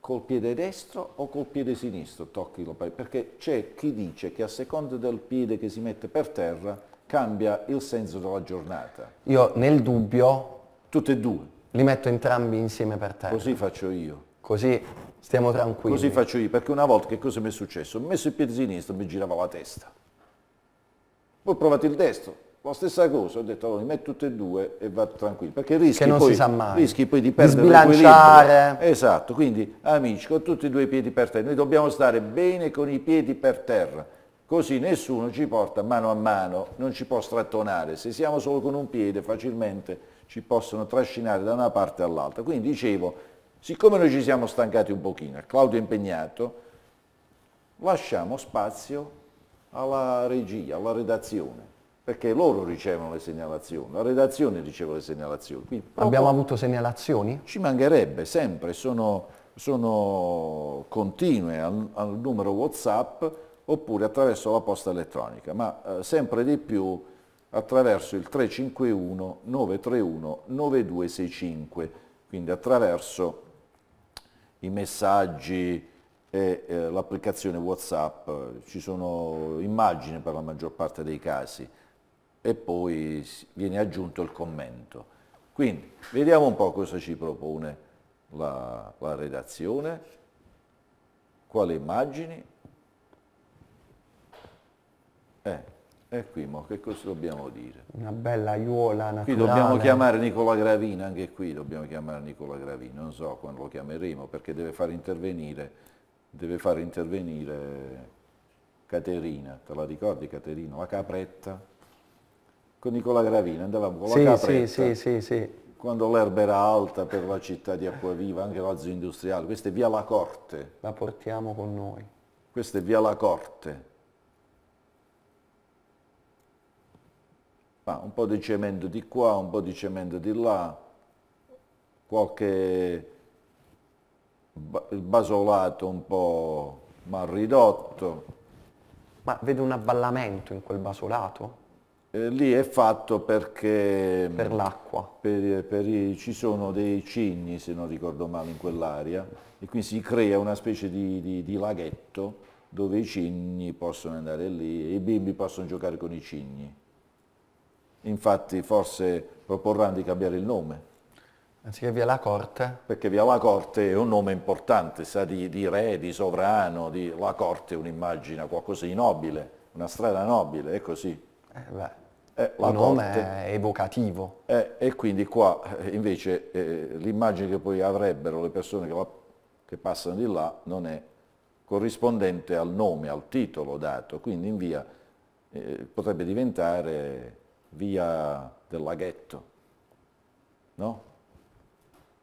Col piede destro o col piede sinistro tocchi lo pari? Perché c'è chi dice che a seconda del piede che si mette per terra cambia il senso della giornata. Io nel dubbio... Tutte e due. Li metto entrambi insieme per terra. Così faccio io. Così stiamo tranquilli. Così faccio io, perché una volta che cosa mi è successo? Ho messo il piede sinistro e mi girava la testa. Poi ho provato il destro, la stessa cosa, ho detto, allora, oh, metti tutte e due e va tranquillo, perché rischi, poi, rischi poi, di perdere di sbilanciare. Esatto, quindi amici, con tutti e due i piedi per terra, noi dobbiamo stare bene con i piedi per terra, così nessuno ci porta mano a mano, non ci può strattonare, se siamo solo con un piede facilmente ci possono trascinare da una parte all'altra. Quindi dicevo, siccome noi ci siamo stancati un pochino, Claudio è impegnato, lasciamo spazio alla regia, alla redazione perché loro ricevono le segnalazioni, la redazione riceve le segnalazioni. Abbiamo avuto segnalazioni? Ci mancherebbe sempre, sono, sono continue al, al, numero Whatsapp oppure attraverso la posta elettronica, ma eh, sempre di più attraverso il 351 931 9265, quindi attraverso i messaggi e eh, l'applicazione Whatsapp, ci sono immagini per la maggior parte dei casi e poi viene aggiunto il commento. Quindi vediamo un po' cosa ci propone la, la redazione, quali immagini. Eh. E qui mo, che cosa dobbiamo dire? Una bella aiuola naturale. Qui dobbiamo chiamare Nicola Gravina, anche qui dobbiamo chiamare Nicola Gravina, non so quando lo chiameremo perché deve far intervenire, deve far intervenire Caterina, te la ricordi Caterina, la capretta? con Nicola Gravina, andavamo con la sì, capretta. Sì, sì, sì, Quando l'erba era alta per la città di Acquaviva, anche la zona industriale, questa è via La Corte. La portiamo con noi. Questa è via La Corte. Ma un po' di cemento di qua, un po' di cemento di là, qualche basolato un po' mal ridotto. Ma vedo un avvallamento in quel basolato? eh, lì è fatto perché... Mm, per l'acqua. ci sono dei cigni, se non ricordo male, in quell'area e quindi si crea una specie di, di, di laghetto dove i cigni possono andare lì e i bimbi possono giocare con i cigni. Infatti forse proporranno di cambiare il nome. Anziché Via la Corte? Perché Via la Corte è un nome importante, sa di, di re, di sovrano, di la Corte un'immagine, qualcosa di nobile, una strada nobile, è così. Eh beh, eh, un nome evocativo. Eh, e quindi qua eh, invece eh, l'immagine che poi avrebbero le persone che, va, che passano di là non è corrispondente al nome, al titolo dato, quindi in via eh, potrebbe diventare via del laghetto, no?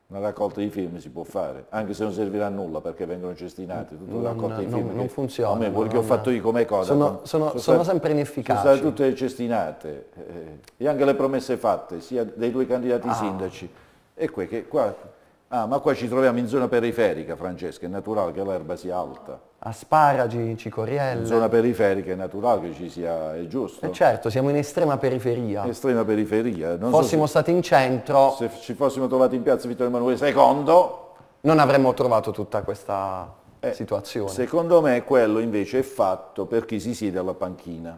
una raccolta di firme si può fare, anche se non servirà a nulla perché vengono cestinati, tutta la raccolta non, di film. Non, non funziona. A me, quello che ho fatto io come cosa. Sono, sono, sono, sono sempre inefficaci. Sono state tutte cestinate eh, e anche le promesse fatte sia dei due candidati ah. sindaci. E que, che qua Ah, ma qua ci troviamo in zona periferica, Francesca, è naturale che l'erba sia alta. Asparagi, cicorielle. In zona periferica è naturale che ci sia, è giusto. E eh certo, siamo in estrema periferia. Estrema periferia. Non fossimo so se, stati in centro... Se ci fossimo trovati in piazza Vittorio Emanuele II... Non avremmo trovato tutta questa eh, situazione. Secondo me quello invece è fatto per chi si siede alla panchina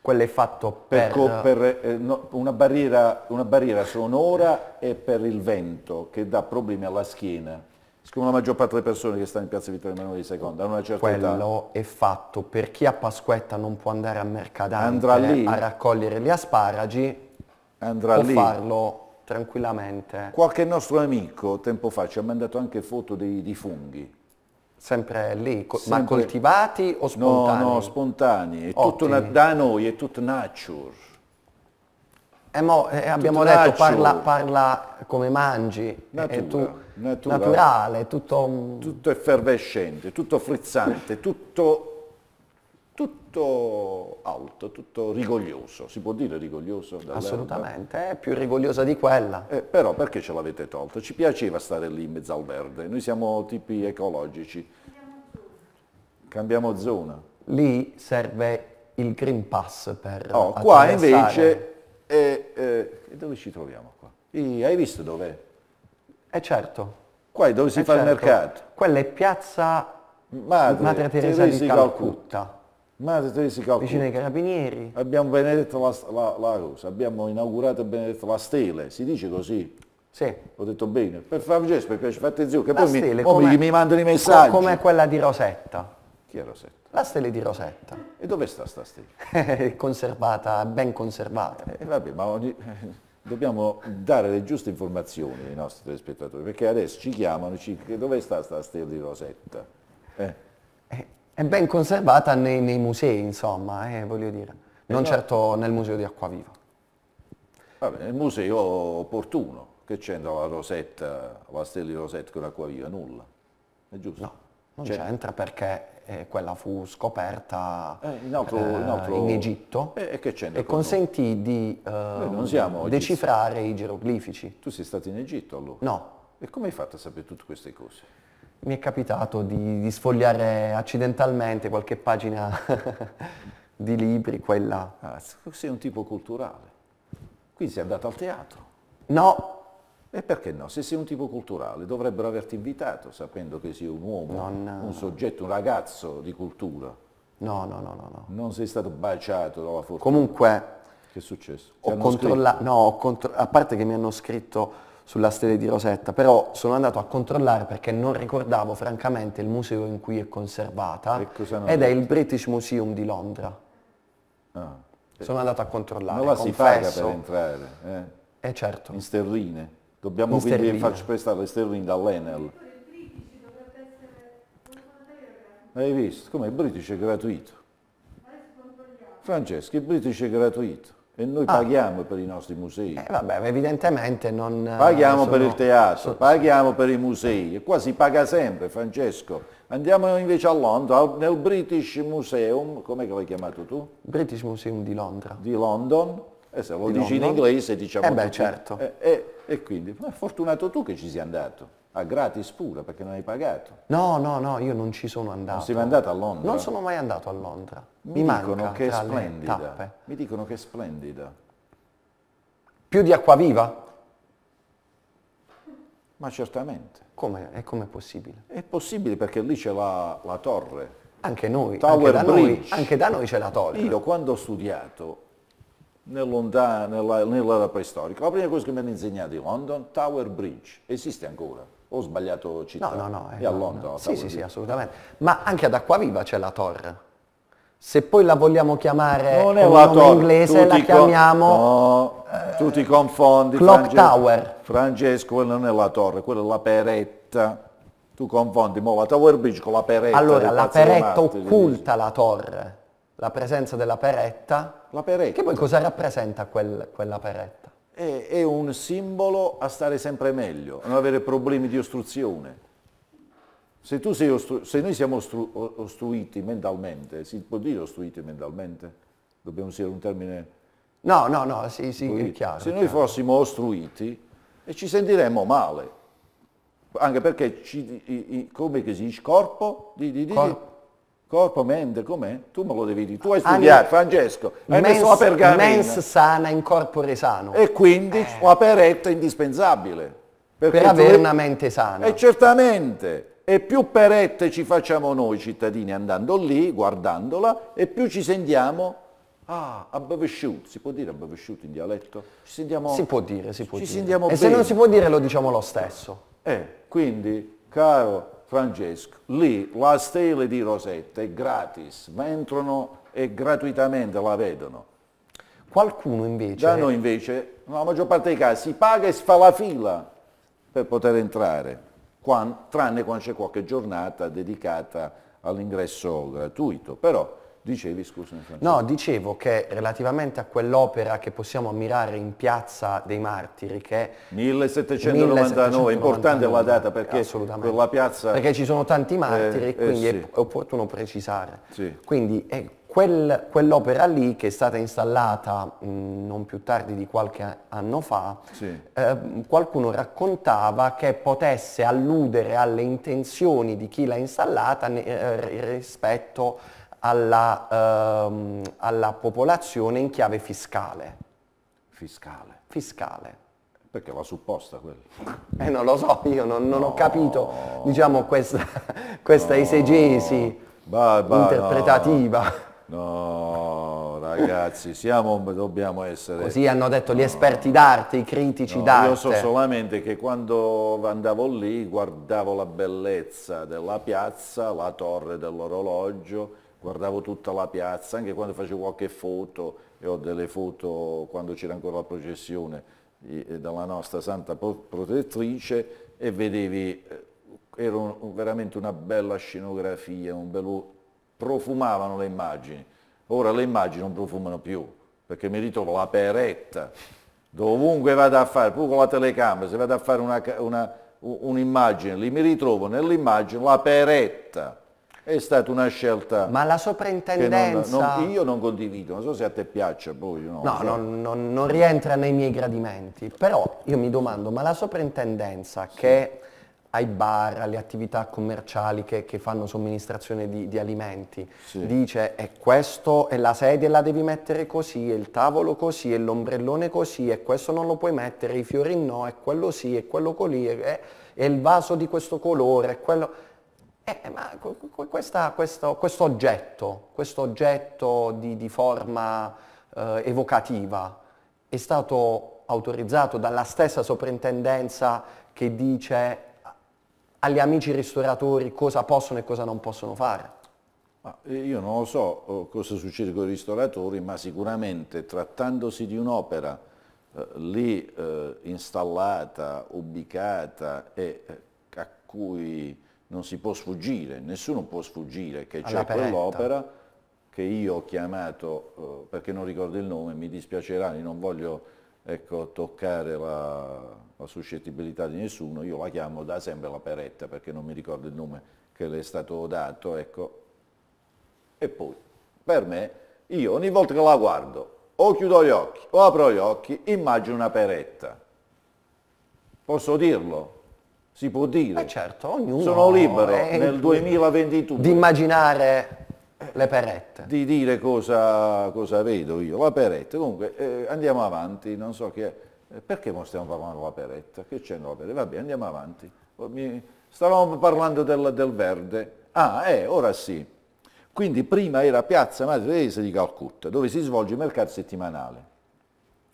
quello è fatto per... per, ecco, per eh, no, una, barriera, una, barriera, sonora e per il vento che dà problemi alla schiena. Siccome la maggior parte delle persone che stanno in piazza Vittorio Emanuele II hanno una certa Quello età. è fatto per chi a Pasquetta non può andare a Mercadante a raccogliere gli asparagi, Andrà può lì. farlo tranquillamente. Qualche nostro amico tempo fa ci ha mandato anche foto dei, di funghi Sempre lì, co- Sempre. ma coltivati o spontanei? No, no, spontanei, una, da noi è tutto nature. Eh mo, eh, abbiamo tutto detto parla, parla, come mangi, natura, tu, natura. naturale, tutto... Tutto effervescente, tutto frizzante, tutto tutto out, tutto rigoglioso, si può dire rigoglioso? Assolutamente, è più rigogliosa di quella. Eh, però perché ce l'avete tolto? Ci piaceva stare lì in mezzo al verde, noi siamo tipi ecologici. Cambiamo zona. Lì serve il Green Pass per... Oh, qua invece... Eh, eh, dove ci troviamo qua? I, hai visto dov'è? È eh, certo. Qua è dove si eh, fa certo. il mercato. Quella è piazza Madre, Madre Teresa, Teresa di Calcutta. Calcutta ma se tu si calcoli, vicino ai carabinieri. Abbiamo benedetto la, la, la cosa, abbiamo inaugurato e benedetto la stele, si dice così. Sì. Ho detto bene, per favore, per piacere, fate zio, che la poi stele, mi, mi, mandano i messaggi. Come quella di Rosetta. Chi è Rosetta? La stella di Rosetta. E dove sta sta stella? <laughs> È conservata, ben conservata. Eh, vabbè, ma ogni... dobbiamo dare le giuste informazioni ai nostri telespettatori, perché adesso ci chiamano e ci dove sta sta stella di Rosetta? Eh. Eh è ben conservata nei, nei musei, insomma, eh, voglio dire, non esatto. certo nel museo di Acquaviva. Vabbè, il museo opportuno, che c'entra la Rosetta, la stella di Rosetta con Acquaviva? Nulla, è giusto? No, non c'entra perché eh, quella fu scoperta eh, in, altro, eh, in, altro... in, Egitto eh, e, e consentì di eh, decifrare i geroglifici. Tu sei stato in Egitto allora? No. E come hai fatto a sapere tutte queste cose? mi è capitato di, di sfogliare accidentalmente qualche pagina <laughs> di libri qua e là. Ah, sei un tipo culturale. Quindi sei andato al teatro. No. E perché no? Se sei un tipo culturale dovrebbero averti invitato sapendo che sei un uomo, non, un soggetto, un ragazzo di cultura. No, no, no, no, no. Non sei stato baciato dalla fortuna. Comunque... Che è successo? ho controllato... No, ho contro- a parte che mi hanno scritto sulla stele di Rosetta, però sono andato a controllare perché non ricordavo francamente il museo in cui è conservata ed è il British Museum di Londra. Ah, sono andato a controllare. Ma si paga per entrare, eh? Eh certo. In sterline. Dobbiamo in quindi sterline. farci prestare le sterline dall'Enel. Ecco, Hai visto? Come il British è gratuito. Francesco, il British è gratuito. E noi ah. paghiamo per i nostri musei. Eh, vabbè, evidentemente non... Eh, paghiamo sono... per il teatro, paghiamo per i musei. E qua si paga sempre, Francesco. Andiamo invece a Londra, nel British Museum, come l'hai chiamato tu? British Museum di Londra. Di London. E eh, se lo di dici London. in inglese diciamo... Eh beh, certo. E, eh, e, e quindi, ma fortunato tu che ci sei andato. Ah, gratis pure, perché non hai pagato. No, no, no, io non ci sono andato. Non sei mai andato a Londra? Non sono mai andato a Londra. Mi, Mi dicono che è splendida. Mi dicono che è splendida. Più di acquaviva? Ma certamente. Come? E com'è possibile? È possibile perché lì c'è la, la torre. Anche noi. Tower anche Bridge. Noi, anche da noi c'è la torre. Io quando ho studiato nell'era nella, nella preistorica, la prima cosa che mi hanno insegnato di London, Tower Bridge, esiste ancora ho sbagliato città? No, no, no. Eh, e a Londra? No. Sì, sì, sì, assolutamente. Ma anche ad Acquaviva c'è la torre. Se poi la vogliamo chiamare non è con nome torre. inglese, tu la chiamiamo... Con... No, eh, tu ti confondi. Clock Franges... Tower. Francesco, quella non è la torre, quella è la peretta. Tu confondi mo la Tower Bridge con la peretta. Allora, la peretta Marte, occulta la torre, la presenza della peretta. La peretta. Che poi cosa rappresenta quel, quella peretta? è, è un simbolo a stare sempre meglio, a non avere problemi di ostruzione. Se, tu sei ostru se, noi siamo ostru ostruiti mentalmente, si può dire ostruiti mentalmente? Dobbiamo usare un termine... No, no, no, sì, sì, è chiaro. Se noi chiaro. fossimo ostruiti e ci sentiremmo male, anche perché ci, i, i, come si dice, corpo? Di, di, di, Cor Corpo, mente, com'è? Tu me lo devi dire. Tu hai ah, studiato, Ani, Francesco, hai mens, messo la pergamena. Mens sana in corpore sano. E quindi eh. la peretta indispensabile. Per avere una mente sana. E certamente. E più perette ci facciamo noi cittadini andando lì, guardandola, e più ci sentiamo Ah, abbevesciut, si può dire abbevesciut in dialetto? Ci sentiamo... Si può dire, si può ci dire. e bene. se non si può dire lo diciamo lo stesso. Eh, quindi, caro Francesco, lì la stele di Rosetta è gratis, ma entrano e gratuitamente la vedono. Qualcuno invece... Da noi invece, nella maggior parte dei casi, si paga e si fa la fila per poter entrare, quando, tranne quando c'è qualche giornata dedicata all'ingresso gratuito. Però Dicevi, scusami Francesco. No, dicevo che relativamente a quell'opera che possiamo ammirare in Piazza dei Martiri, che è 1799, 1799 importante la data perché quella piazza... Perché ci sono tanti eh, martiri eh, quindi eh sì. è opportuno precisare. Sì. Quindi è quel, quell'opera lì che è stata installata mh, mm, non più tardi di qualche anno fa, sì. eh, qualcuno raccontava che potesse alludere alle intenzioni di chi l'ha installata eh, rispetto a alla, ehm, alla popolazione in chiave fiscale. Fiscale. Fiscale. Perché va supposta quello? Eh non lo so, io non, non no. ho capito, diciamo, questa, questa no. esegesi bah, bah, interpretativa. No. no. ragazzi, siamo, dobbiamo essere... Così hanno detto gli esperti d'arte, i critici d'arte. Io so solamente che quando andavo lì guardavo la bellezza della piazza, la torre dell'orologio, guardavo tutta la piazza, anche quando facevo qualche foto, e ho delle foto quando c'era ancora la processione eh, dalla nostra santa protettrice e vedevi, eh, era un, veramente una bella scenografia, un bello, profumavano le immagini. Ora le immagini non profumano più, perché mi ritrovo la peretta, dovunque vado a fare, pure con la telecamera, se vado a fare un'immagine, un lì mi ritrovo nell'immagine la peretta è stata una scelta... Ma la soprintendenza... Non, non, io non condivido, non so se a te piaccia boh, poi. No, no so. Cioè. non, non, rientra nei miei gradimenti, però io mi domando, ma la soprintendenza sì. che ai bar, alle attività commerciali che, che fanno somministrazione di, di alimenti, sì. dice è questo, e la sedia la devi mettere così, e il tavolo così, e l'ombrellone così, e questo non lo puoi mettere, i fiori no, e quello sì, e quello colì, e, e il vaso di questo colore, e quello eh, eh, ma questa, questo, questo, oggetto, questo oggetto di, di forma eh, evocativa è stato autorizzato dalla stessa soprintendenza che dice agli amici ristoratori cosa possono e cosa non possono fare? Ma eh, io non lo so eh, cosa succede con i ristoratori, ma sicuramente trattandosi di un'opera eh, lì eh, installata, ubicata e eh, a cui non si può sfuggire, nessuno può sfuggire che c'è quell'opera che io ho chiamato, eh, perché non ricordo il nome, mi dispiacerà, non voglio ecco, toccare la, la, suscettibilità di nessuno, io la chiamo da sempre la peretta perché non mi ricordo il nome che le è stato dato, ecco. E poi, per me, io ogni volta che la guardo, o chiudo gli occhi o apro gli occhi, immagino una peretta. Posso dirlo? si può dire. Eh certo, ognuno Sono libero è, nel 2022 di immaginare le perette. Di dire cosa, cosa vedo io, la peretta. Comunque eh, andiamo avanti, non so che... Eh, perché non stiamo parlando della peretta? Che c'è nella peretta? Vabbè, andiamo avanti. Oh, mi, stavamo parlando del, del, verde. Ah, eh, ora sì. Quindi prima era Piazza Madre Teresa di Calcutta, dove si svolge il mercato settimanale.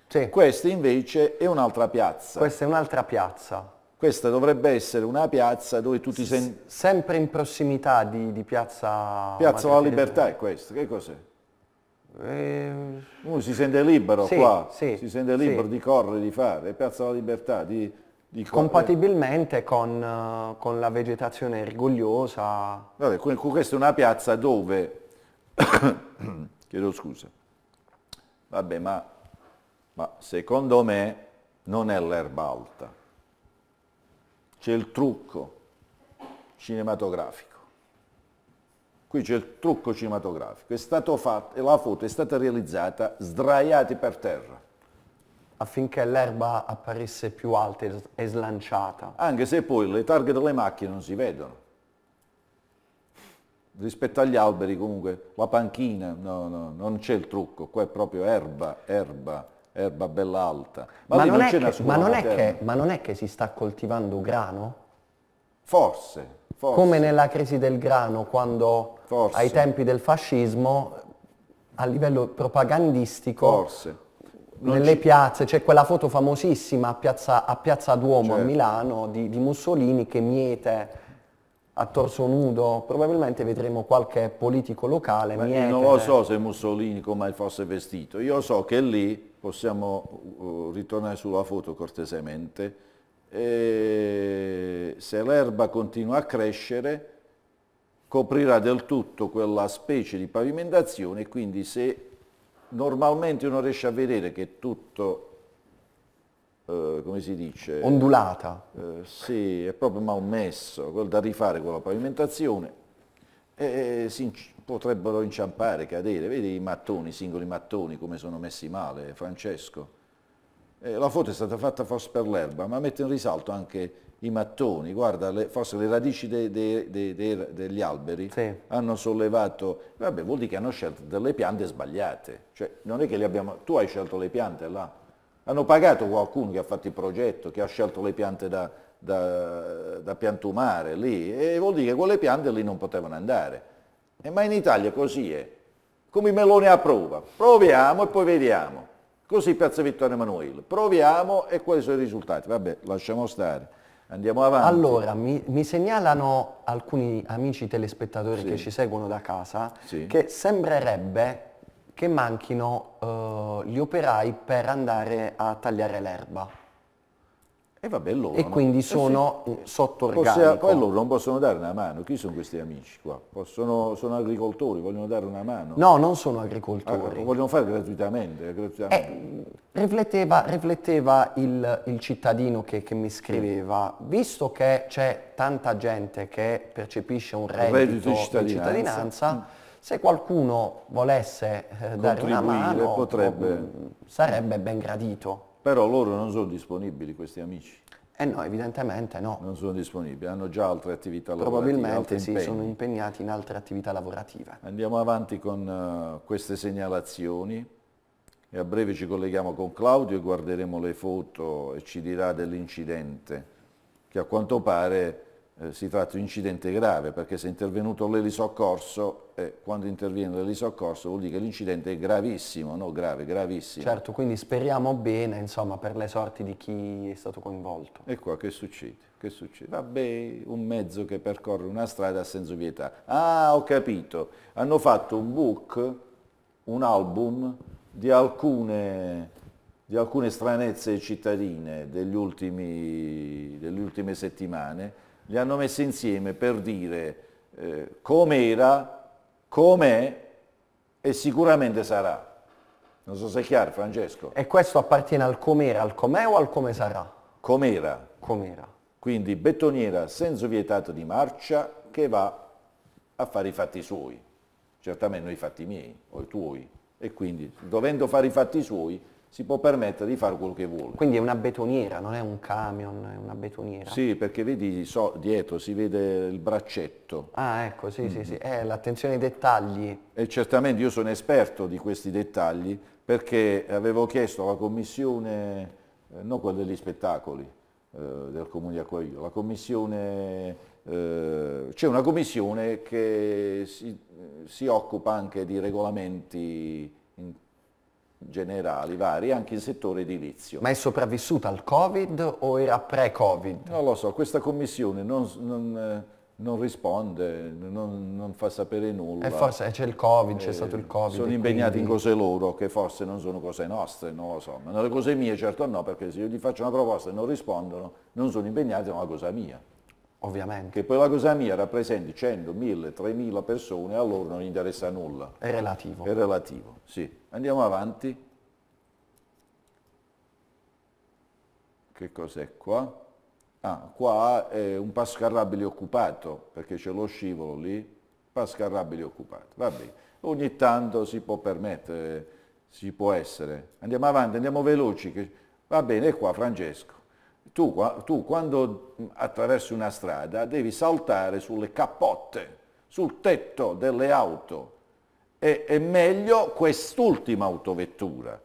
Sì. Questa invece è un'altra piazza. Questa è un'altra piazza questa dovrebbe essere una piazza dove tu ti senti... Sempre in prossimità di, di piazza... Piazza della Libertà è questa, che cos'è? Eh... Uno si sente libero sì, qua, sì, si sente libero sì. di correre, di fare, è Piazza della Libertà, di, di Compatibilmente con, eh, con, la vegetazione rigogliosa. Vabbè, questa è una piazza dove, <coughs> chiedo scusa, vabbè ma, ma secondo me non è l'erba alta c'è il trucco cinematografico. Qui c'è il trucco cinematografico. È stato fatto, e la foto è stata realizzata sdraiati per terra. Affinché l'erba apparisse più alta e slanciata. Anche se poi le targhe delle macchine non si vedono. Rispetto agli alberi comunque, la panchina, no, no, non c'è il trucco, qua è proprio erba, erba, erba bella alta. Ma, ma, non, non, è che, ma, non, è che, ma non è che si sta coltivando grano? Forse, forse. Come nella crisi del grano, quando forse. ai tempi del fascismo, a livello propagandistico, forse. nelle ci... piazze, c'è quella foto famosissima a Piazza, a piazza Duomo certo. a Milano di, di Mussolini che miete a torso nudo, probabilmente vedremo qualche politico locale. Miete... Non lo so se Mussolini come fosse vestito, io so che lì possiamo uh, uh, ritornare sulla foto cortesemente, e se l'erba continua a crescere coprirà del tutto quella specie di pavimentazione, quindi se normalmente uno riesce a vedere che tutto eh, come si dice? Ondulata. Eh, sì, è proprio malmesso, quello da rifare con la pavimentazione, e, e, potrebbero inciampare, cadere, vedi i mattoni, i singoli mattoni come sono messi male, Francesco. Eh, la foto è stata fatta forse per l'erba, ma mette in risalto anche i mattoni, guarda, le, forse le radici de, de, de, degli alberi sì. hanno sollevato, vabbè vuol dire che hanno scelto delle piante sbagliate, cioè non è che le abbiamo, tu hai scelto le piante là, hanno pagato qualcuno che ha fatto il progetto, che ha scelto le piante da, da, da piantumare lì e vuol dire che quelle piante lì non potevano andare. E eh, ma in Italia così è, come i meloni a prova. Proviamo e poi vediamo. Così piazza Vittorio Emanuele. Proviamo e quali sono i risultati? Vabbè, lasciamo stare. Andiamo avanti. Allora, mi, mi segnalano alcuni amici telespettatori sì. che ci seguono da casa sì. che sembrerebbe che manchino eh, gli operai per andare a tagliare l'erba. E vabbè loro. E quindi sono eh sì. sotto organico. Poi loro non possono dare una mano. Chi sono questi amici qua? Possono, sono agricoltori, vogliono dare una mano. No, non sono agricoltori. Ah, vogliono fare gratuitamente. gratuitamente. Eh, rifletteva, rifletteva il, il, cittadino che, che mi scriveva, visto che c'è tanta gente che percepisce un reddito, reddito di cittadinanza, di cittadinanza mm. Se qualcuno volesse eh, dare una mano, potrebbe... Mm, sarebbe ben gradito. Però loro non sono disponibili, questi amici. Eh no, evidentemente no. Non sono disponibili, hanno già altre attività Probabilmente lavorative. Probabilmente sì, sono impegnati in altre attività lavorative. Andiamo avanti con uh, queste segnalazioni e a breve ci colleghiamo con Claudio e guarderemo le foto e ci dirà dell'incidente che a quanto pare eh, si tratta di un incidente grave perché se è intervenuto l'elisoccorso, eh, quando interviene l'elisoccorso vuol dire che l'incidente è gravissimo, no grave, gravissimo. Certo, quindi speriamo bene insomma, per le sorti di chi è stato coinvolto. E qua che succede? Che succede? Vabbè, un mezzo che percorre una strada a senso vietà. Ah, ho capito, hanno fatto un book, un album di alcune di alcune stranezze cittadine degli ultimi, delle ultime settimane le hanno messe insieme per dire eh, com'era, com'è e sicuramente sarà. Non so se è chiaro Francesco. E questo appartiene al com'era, al com'è o al come sarà? Com'era. Com'era. Quindi bettoniera senza vietato di marcia che va a fare i fatti suoi, certamente non i fatti miei o i tuoi. E quindi dovendo fare i fatti suoi si può permettere di fare quello che vuole. Quindi è una betoniera, non è un camion, è una betoniera. Sì, perché vedi so, dietro si vede il braccetto. Ah, ecco, sì, mm. sì, sì. Mm-hmm. Eh, l'attenzione ai dettagli. E certamente io sono esperto di questi dettagli perché avevo chiesto alla commissione, eh, non quella degli spettacoli eh, del Comune di Acquaio, la commissione eh, c'è una commissione che si, eh, si occupa anche di regolamenti generali vari anche in settore edilizio. Ma è sopravvissuta al Covid o era pre-Covid? Non lo so, questa commissione non, non, eh, non risponde, non, non, fa sapere nulla. E forse c'è il Covid, c'è eh, stato il Covid. Sono impegnati quindi... in cose loro che forse non sono cose nostre, non lo so. Ma le cose mie certo no, perché se io gli faccio una proposta e non rispondono, non sono impegnati, è una cosa mia. Ovviamente. Che poi la cosa mia rappresenti 100, 1000, 3000 persone, a loro non interessa nulla. È relativo. È relativo, sì. Andiamo avanti. Che cos'è qua? Ah, qua è un pascarrabile occupato, perché c'è lo scivolo lì, pascarrabile occupato. Va bene, ogni tanto si può permettere, si può essere. Andiamo avanti, andiamo veloci. Che... Va bene, è qua Francesco tu, tu quando mm, attraversi una strada devi saltare sulle cappotte, sul tetto delle auto e è meglio quest'ultima autovettura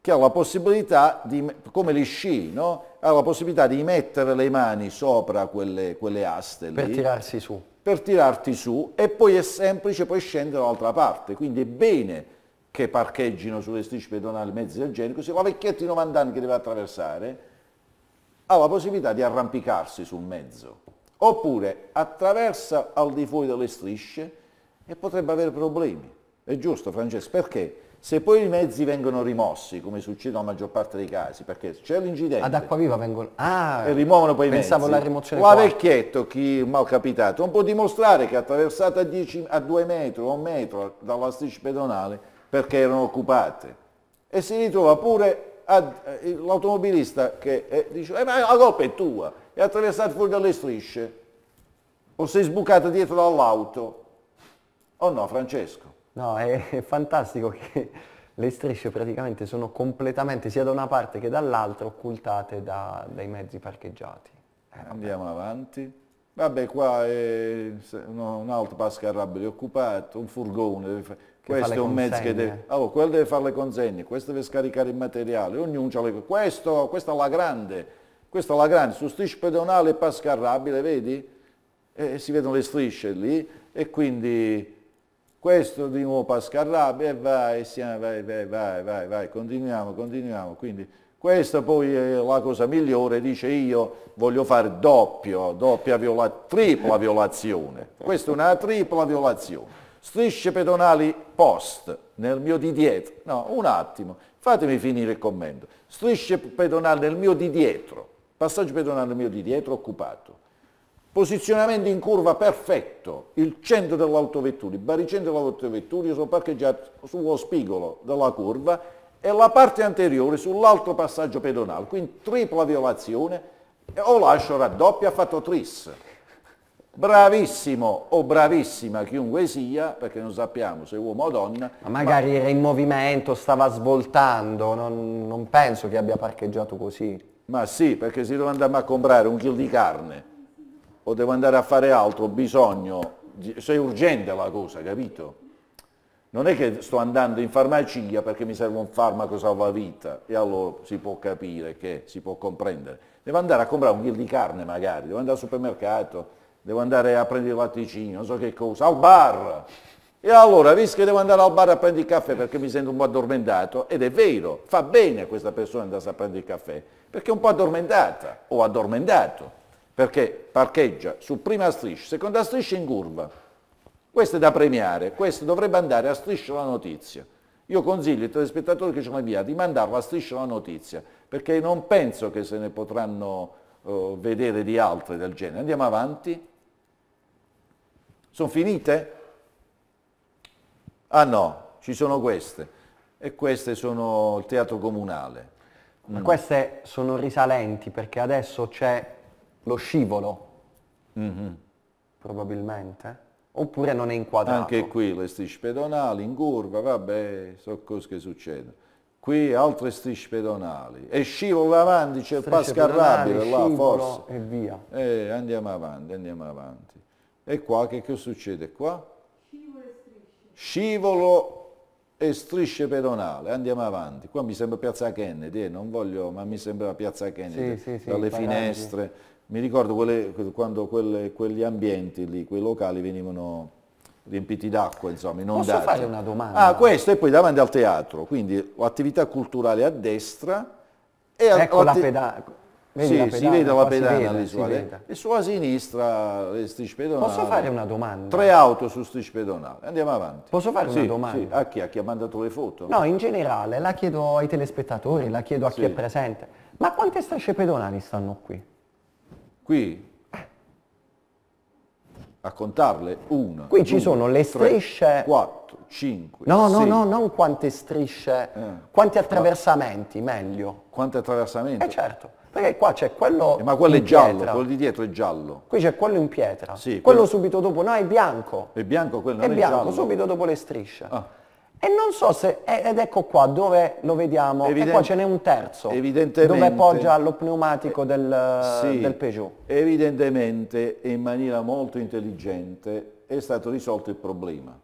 che ha la possibilità di, come gli sci, no? ha la possibilità di mettere le mani sopra quelle, quelle aste lì, Per tirarsi su. Per tirarti su e poi è semplice poi scendere dall'altra parte. Quindi è bene che parcheggino sulle strisce pedonali mezzi del genere, così la vecchietti di 90 anni che deve attraversare, ha la possibilità di arrampicarsi sul mezzo, oppure attraversa al di fuori delle strisce e potrebbe avere problemi. È giusto Francesco, perché se poi i mezzi vengono rimossi, come succede nella maggior parte dei casi, perché c'è l'incidente... Ad acqua viva vengono... Ah, e rimuovono poi i mezzi. Pensavo alla rimozione Qua vecchietto, chi mal capitato, non può dimostrare che attraversata a, 10, a metri o un metro dalla striscia pedonale perché erano occupate. E si ritrova pure Ah, eh, l'automobilista che eh, dice eh, ma la colpa è tua, è attraversato fuori dalle strisce o sei sbucato dietro dall'auto, O oh no Francesco? No, è, è fantastico che le strisce praticamente sono completamente sia da una parte che dall'altra occultate da, dai mezzi parcheggiati. Eh, Andiamo avanti. Vabbè qua è un, altro pasca che occupato, un furgone, questo è un mezzo che deve... Allora, oh, quello deve fare le consegne, questo deve scaricare il materiale, ognuno ha le... Questo, questa è la grande, questa è la grande, su strisce pedonale è pascarrabile, vedi? E, e si vedono le strisce lì e quindi questo di nuovo pascarrabile e vai, siamo, vai, vai, vai, vai, vai, continuiamo, continuiamo. Quindi questa poi è la cosa migliore, dice io voglio fare doppio, doppia viola, tripla violazione. Questa è una tripla violazione strisce pedonali post nel mio di dietro. No, un attimo, fatemi finire il commento. Strisce pedonali nel mio di dietro, passaggio pedonale nel mio di dietro occupato. Posizionamento in curva perfetto, il centro dell'autovettura, il baricentro dell'autovettura, io sono parcheggiato sullo spigolo della curva e la parte anteriore sull'altro passaggio pedonale, quindi tripla violazione, o lascio raddoppia, ha fatto tris bravissimo o bravissima chiunque sia, perché non sappiamo se uomo o donna. Ma magari ma... era in movimento, stava svoltando, non, non, penso che abbia parcheggiato così. Ma sì, perché se devo andare a comprare un chilo di carne o devo andare a fare altro, ho bisogno, se è urgente la cosa, capito? Non è che sto andando in farmacia perché mi serve un farmaco salvavita e allora si può capire che si può comprendere. Devo andare a comprare un chilo di carne magari, devo andare al supermercato, devo andare a prendere il latticino, non so che cosa, al bar. E allora, visto che devo andare al bar a prendere il caffè perché mi sento un po' addormentato, ed è vero, fa bene a questa persona andare a prendere il caffè, perché è un po' addormentata o addormentato, perché parcheggia su prima striscia, seconda striscia in curva. Questo è da premiare, questo dovrebbe andare a striscia la notizia. Io consiglio ai telespettatori che ci sono via di mandarlo a striscia la notizia, perché non penso che se ne potranno uh, vedere di altre del genere. Andiamo avanti. Sono finite? Ah no, ci sono queste. E queste sono il teatro comunale. Ma mm. queste sono risalenti perché adesso c'è lo scivolo, mm -hmm. probabilmente. Oppure non è inquadrato. Anche qui le strisce pedonali in curva, vabbè, so cosa che succedono. Qui altre strisce pedonali. E scivolo avanti, c'è il pascarrabile là, forse. E via. Eh, andiamo avanti, andiamo avanti. E qua che, che succede qua? Scivolo e strisce pedonale, andiamo avanti. Qua mi sembra Piazza Kennedy, eh, non voglio, ma mi sembra Piazza Kennedy, sì, sì, dalle finestre. Paraggi. Mi ricordo quelle, quando quelle, quegli ambienti lì, quei locali venivano riempiti d'acqua, insomma, non Posso fare una domanda? Ah, questo e poi davanti al teatro, quindi attività culturale a destra e ecco la pedana, Vedi sì, pedana, si vede la pedana vede, visuale eh. e sulla sinistra le eh, strisce pedonali. Posso fare una domanda? Tre auto su strisce pedonali, andiamo avanti. Posso fare sì, una domanda? Sì. A chi? A chi ha mandato le foto? No, in generale, la chiedo ai telespettatori, la chiedo a sì. chi è presente. Ma quante strisce pedonali stanno qui? Qui? A contarle? Una. Qui ci sono le strisce... Tre, quattro, cinque, No, sei. no, no, non quante strisce, eh. quanti attraversamenti, meglio. Quanti attraversamenti? Eh certo. Perché qua c'è quello eh, Ma quello è giallo, pietra. quello di dietro è giallo. Qui c'è quello in pietra. Sì, quello, quello... subito dopo, no, è bianco. È bianco quello, non è, è bianco, giallo. subito dopo le strisce. Ah. E non so se, ed ecco qua dove lo vediamo, Evident- e qua ce n'è un terzo, Evidentemente... dove poggia lo pneumatico eh, del, sì, del Peugeot. Evidentemente in maniera molto intelligente è stato risolto il problema.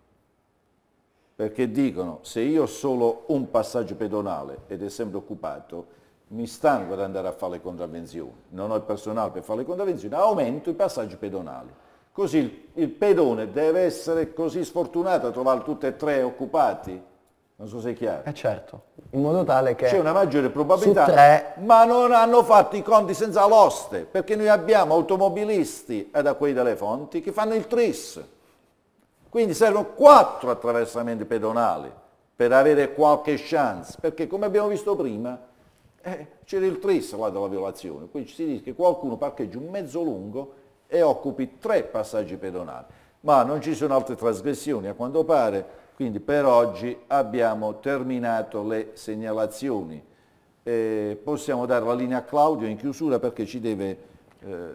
Perché dicono, se io ho solo un passaggio pedonale ed è sempre occupato, mi stanco di andare a fare le contravvenzioni, non ho il personale per fare le contravvenzioni, aumento i passaggi pedonali. Così il, il pedone deve essere così sfortunato a trovare tutti e tre occupati? Non so se è chiaro. Eh certo, in modo tale che... C'è una maggiore probabilità, tre... ma non hanno fatto i conti senza l'oste, perché noi abbiamo automobilisti eh, ad quei delle Fonti che fanno il tris. Quindi servono quattro attraversamenti pedonali per avere qualche chance, perché come abbiamo visto prima, eh, c'era il 3 là della violazione, quindi si dice che qualcuno parcheggi un mezzo lungo e occupi tre passaggi pedonali, ma non ci sono altre trasgressioni a quanto pare, quindi per oggi abbiamo terminato le segnalazioni. Eh, possiamo dare la linea a Claudio in chiusura perché ci deve eh,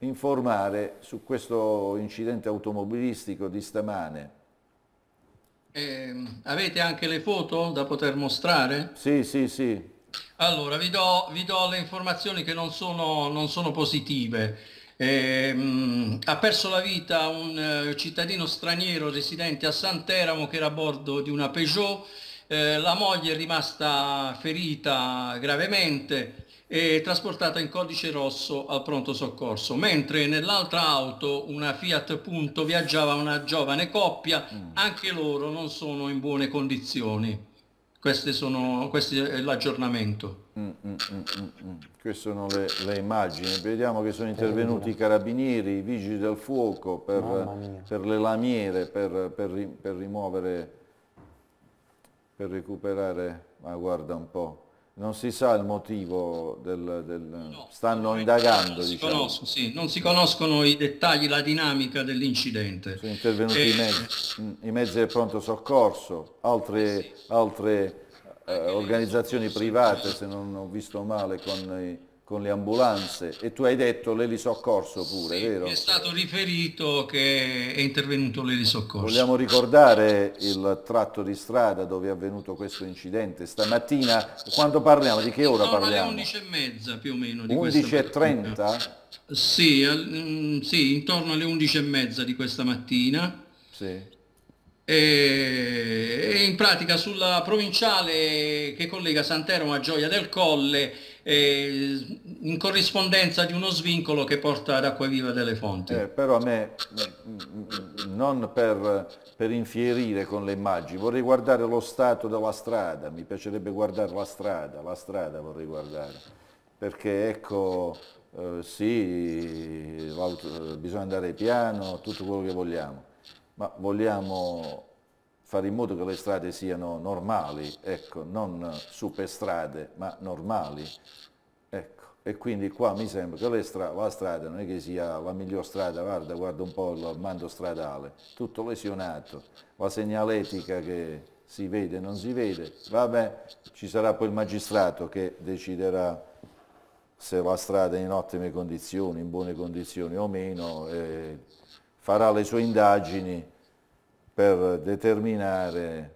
informare su questo incidente automobilistico di stamane. Eh, avete anche le foto da poter mostrare? Sì, sì, sì. Allora, vi do, vi do, le informazioni che non sono, non sono positive. Eh, mh, ha perso la vita un eh, cittadino straniero residente a Santeramo che era a bordo di una Peugeot. Eh, la moglie è rimasta ferita gravemente e trasportata in codice rosso al pronto soccorso, mentre nell'altra auto, una Fiat Punto, viaggiava una giovane coppia, mm. anche loro non sono in buone condizioni sono, questo è l'aggiornamento. Mm mm, mm, mm, mm, Queste sono le, le, immagini. Vediamo che sono intervenuti i carabinieri, i vigili del fuoco per, per le lamiere, per, per, per rimuovere, per recuperare, ma guarda un po'. Non si sa il motivo del... del no, stanno indagando, non diciamo. Conosco, sì. Non si conoscono i dettagli, la dinamica dell'incidente. Sono intervenuti e... i, eh, mezzi, i, mezzi, del pronto soccorso, altre, eh, sì. altre eh, organizzazioni private, se non ho visto male, con i con le ambulanze e tu hai detto l'elisoccorso pure, sì, vero? è stato riferito che è intervenuto l'elisoccorso. Vogliamo ricordare il tratto di strada dove è avvenuto questo incidente? Stamattina, quando parliamo, di che ora Sono parliamo? Alle 11.30 più o meno. 11.30? Sì, al, mm, sì, intorno alle 11.30 di questa mattina. Sì e, in pratica sulla provinciale che collega Santeramo a Gioia del Colle eh, in corrispondenza di uno svincolo che porta ad acqua viva delle fonti. Eh, però a me, non per, per infierire con le immagini, vorrei guardare lo stato della strada, mi piacerebbe guardare la strada, la strada vorrei guardare, perché ecco, eh, sì, eh, bisogna andare piano, tutto quello che vogliamo, ma vogliamo fare in modo che le strade siano normali, ecco, non superstrade, ma normali. Ecco. E quindi qua mi sembra che stra la strada non è che sia la miglior strada, guarda, guarda un po' il mando stradale, tutto lesionato, la segnaletica che si vede, non si vede, vabbè, ci sarà poi il magistrato che deciderà se la strada è in ottime condizioni, in buone condizioni o meno, farà le sue indagini per determinare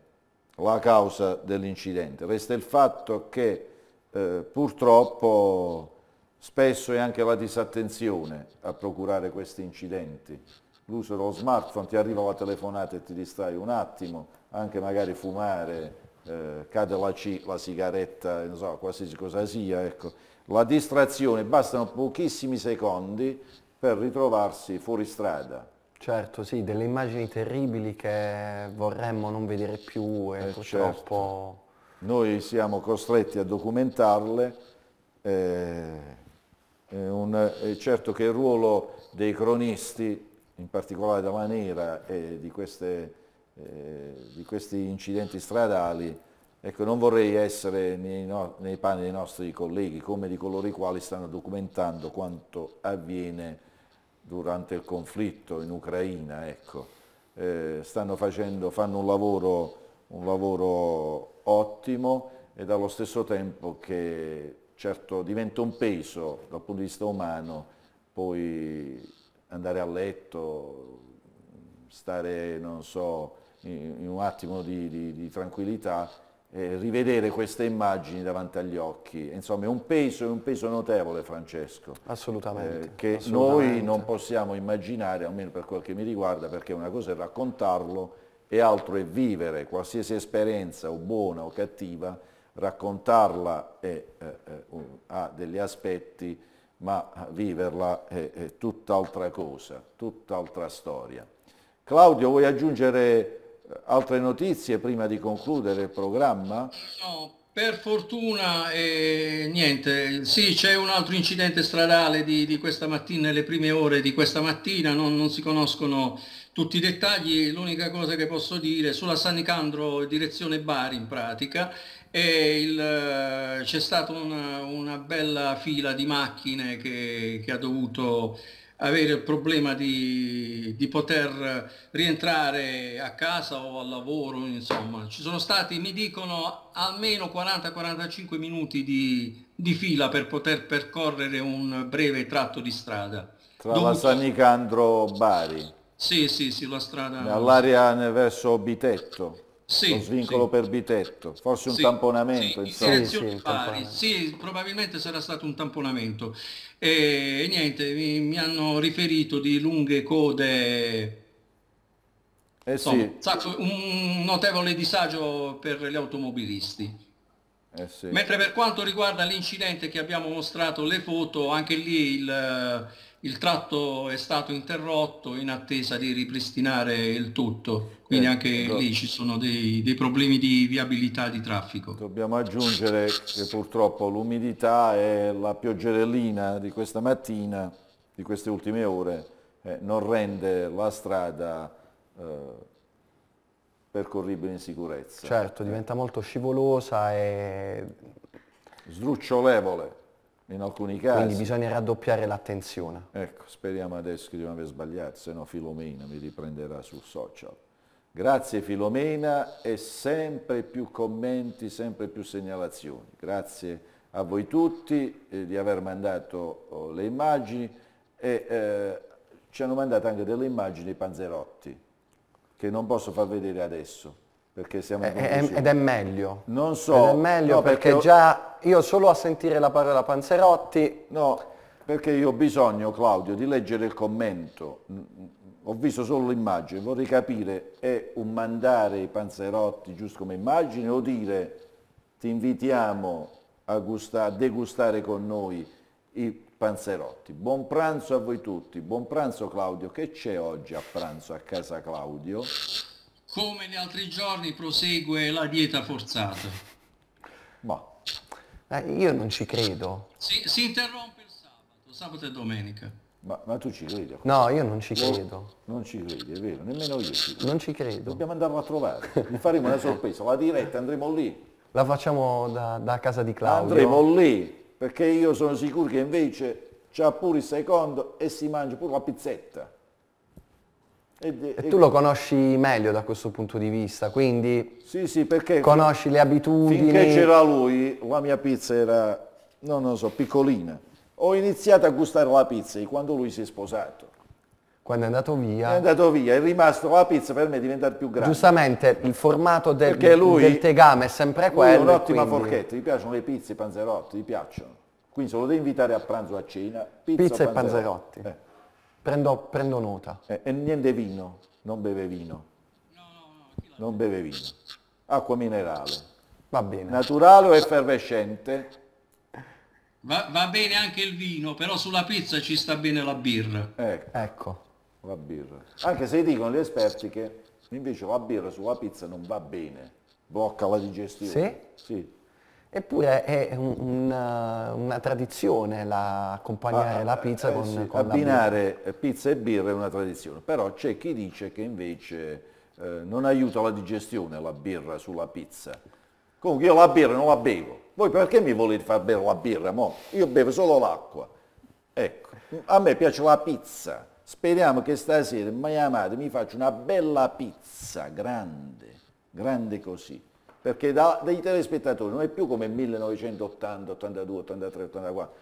la causa dell'incidente. Resta il fatto che eh, purtroppo spesso è anche la disattenzione a procurare questi incidenti. L'uso dello smartphone, ti arriva la telefonata e ti distrai un attimo, anche magari fumare, eh, cade la, C, la sigaretta, non so, qualsiasi cosa sia, ecco. La distrazione, bastano pochissimi secondi per ritrovarsi fuori strada, Certo, sì, delle immagini terribili che vorremmo non vedere più e eh, purtroppo... Certo. Noi siamo costretti a documentarle, eh, un, è certo che il ruolo dei cronisti, in particolare della Nera e di, queste, eh, di, questi incidenti stradali, ecco, non vorrei essere nei, no, nei panni dei nostri colleghi, come di coloro i quali stanno documentando quanto avviene durante il conflitto in Ucraina, ecco. eh, stanno facendo, fanno un lavoro, un lavoro ottimo ed allo stesso tempo che certo diventa un peso dal punto di vista umano poi andare a letto, stare, non so, in, in un attimo di, di, di tranquillità eh, rivedere queste immagini davanti agli occhi. Insomma è un peso, è un peso notevole Francesco. Assolutamente. Eh, che assolutamente. noi non possiamo immaginare, almeno per quel che mi riguarda, perché una cosa è raccontarlo e altro è vivere qualsiasi esperienza o buona o cattiva, raccontarla è, eh, eh ha degli aspetti, ma viverla è, è tutt'altra cosa, tutt'altra storia. Claudio vuoi aggiungere altre notizie prima di concludere il programma? No, per fortuna eh, niente, sì c'è un altro incidente stradale di, di, questa mattina, nelle prime ore di questa mattina, non, non si conoscono tutti i dettagli, l'unica cosa che posso dire sulla San Nicandro direzione Bari in pratica eh, c'è stata una, una, bella fila di macchine che, che ha dovuto avere il problema di, di, poter rientrare a casa o al lavoro, insomma. Ci sono stati, mi dicono, almeno 40-45 minuti di, di, fila per poter percorrere un breve tratto di strada. Tra Dovuto... la Nicandro Bari. Sì, sì, sì, la strada... All'area verso Bitetto sì, lo svincolo sì. per bitetto, forse un sì, tamponamento. Sì, sì, pari, sì, probabilmente sarà stato un tamponamento. E, niente, mi, mi, hanno riferito di lunghe code, eh insomma, un notevole disagio per gli automobilisti. Eh Mentre per quanto riguarda l'incidente che abbiamo mostrato le foto, anche lì il il tratto è stato interrotto in attesa di ripristinare il tutto, quindi eh, anche lì ci sono dei, dei, problemi di viabilità di traffico. Dobbiamo aggiungere che purtroppo l'umidità e la pioggerellina di questa mattina, di queste ultime ore, eh, non rende la strada eh, percorribile in sicurezza. Certo, diventa molto scivolosa e... Sdrucciolevole in alcuni casi. Quindi bisogna raddoppiare l'attenzione. Ecco, speriamo adesso che di non aver sbagliato, se no Filomena mi riprenderà sul social. Grazie Filomena e sempre più commenti, sempre più segnalazioni. Grazie a voi tutti eh, di aver mandato oh, le immagini e eh, ci hanno mandato anche delle immagini panzerotti che non posso far vedere adesso perché siamo è, eh, eh, ed è meglio. Non so. Ed è meglio no, perché, perché ho... già io solo a sentire la parola Panzerotti... No, perché io ho bisogno, Claudio, di leggere il commento. Mm, mm, ho visto solo l'immagine, vorrei capire è un mandare i panzerotti giusto come immagine o dire ti invitiamo a, gustare a degustare con noi i panzerotti. Buon pranzo a voi tutti, buon pranzo Claudio, che c'è oggi a pranzo a casa Claudio? come gli altri giorni prosegue la dieta forzata. Ma boh. eh, io non ci credo. Si, si interrompe il sabato, sabato e domenica. Ma, ma tu ci credi? No, io non ci credo. No, non ci credi, è vero, nemmeno io. Ci Non ci credo. Dobbiamo andarlo a trovare, gli faremo una sorpresa, la diretta andremo lì. La facciamo da, da casa di Claudio. Andremo lì, perché io sono sicuro che invece c'ha pure il secondo e si mangia pure la pizzetta. E, e, e tu lo conosci meglio da questo punto di vista, quindi sì, sì, perché conosci le abitudini. Finché c'era lui, la mia pizza era, non lo so, piccolina. Ho iniziato a gustare la pizza quando lui si è sposato. Quando è andato via? È andato via, è rimasto la pizza per me è diventare più grande. Giustamente il formato del, lui, del tegame è sempre quello. È un'ottima quindi... forchetta, gli piacciono le pizze, i panzerotti, gli piacciono. Quindi se lo devi invitare a pranzo a cena, pizza, pizza panzerotti. e panzerotti. Eh. Prendo, prendo nota. Eh, e niente vino, non beve vino. No, no, no. Non beve vino. Acqua minerale. Va bene. Naturale o effervescente? Va, va, bene anche il vino, però sulla pizza ci sta bene la birra. Ecco. ecco. La birra. Anche se dicono gli esperti che invece la birra sulla pizza non va bene, blocca la digestione. Sì? Sì. Eppure è un, una, eh, una, tradizione la, accompagnare ah, la pizza eh, con, sì. con abbinare la eh, pizza e birra è una tradizione, però c'è chi dice che invece eh, non aiuta la digestione la birra sulla pizza. Comunque io la birra non la bevo. Voi perché mi volete far bere la birra? Mo? Io bevo solo l'acqua. Ecco, a me piace la pizza. Speriamo che stasera, mia madre, mi faccia una bella pizza, grande, grande così perché da, dai telespettatori non è più come 1980, 82, 83, 84.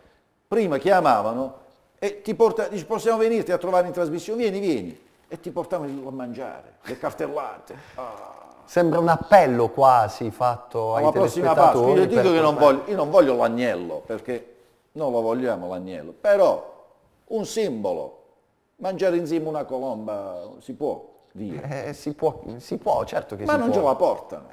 Prima chiamavano e ti porta, dici possiamo venirti a trovare in trasmissione, vieni, vieni. E ti portavano a mangiare, le cartellate. Ah. Sembra un appello quasi fatto ai Alla prossima Pasqua, io dico che non voglio, io non voglio l'agnello, perché non lo vogliamo l'agnello, però un simbolo, mangiare insieme una colomba si può dire. Eh, si, può, si può, certo che Ma si può. Ma non ce la portano.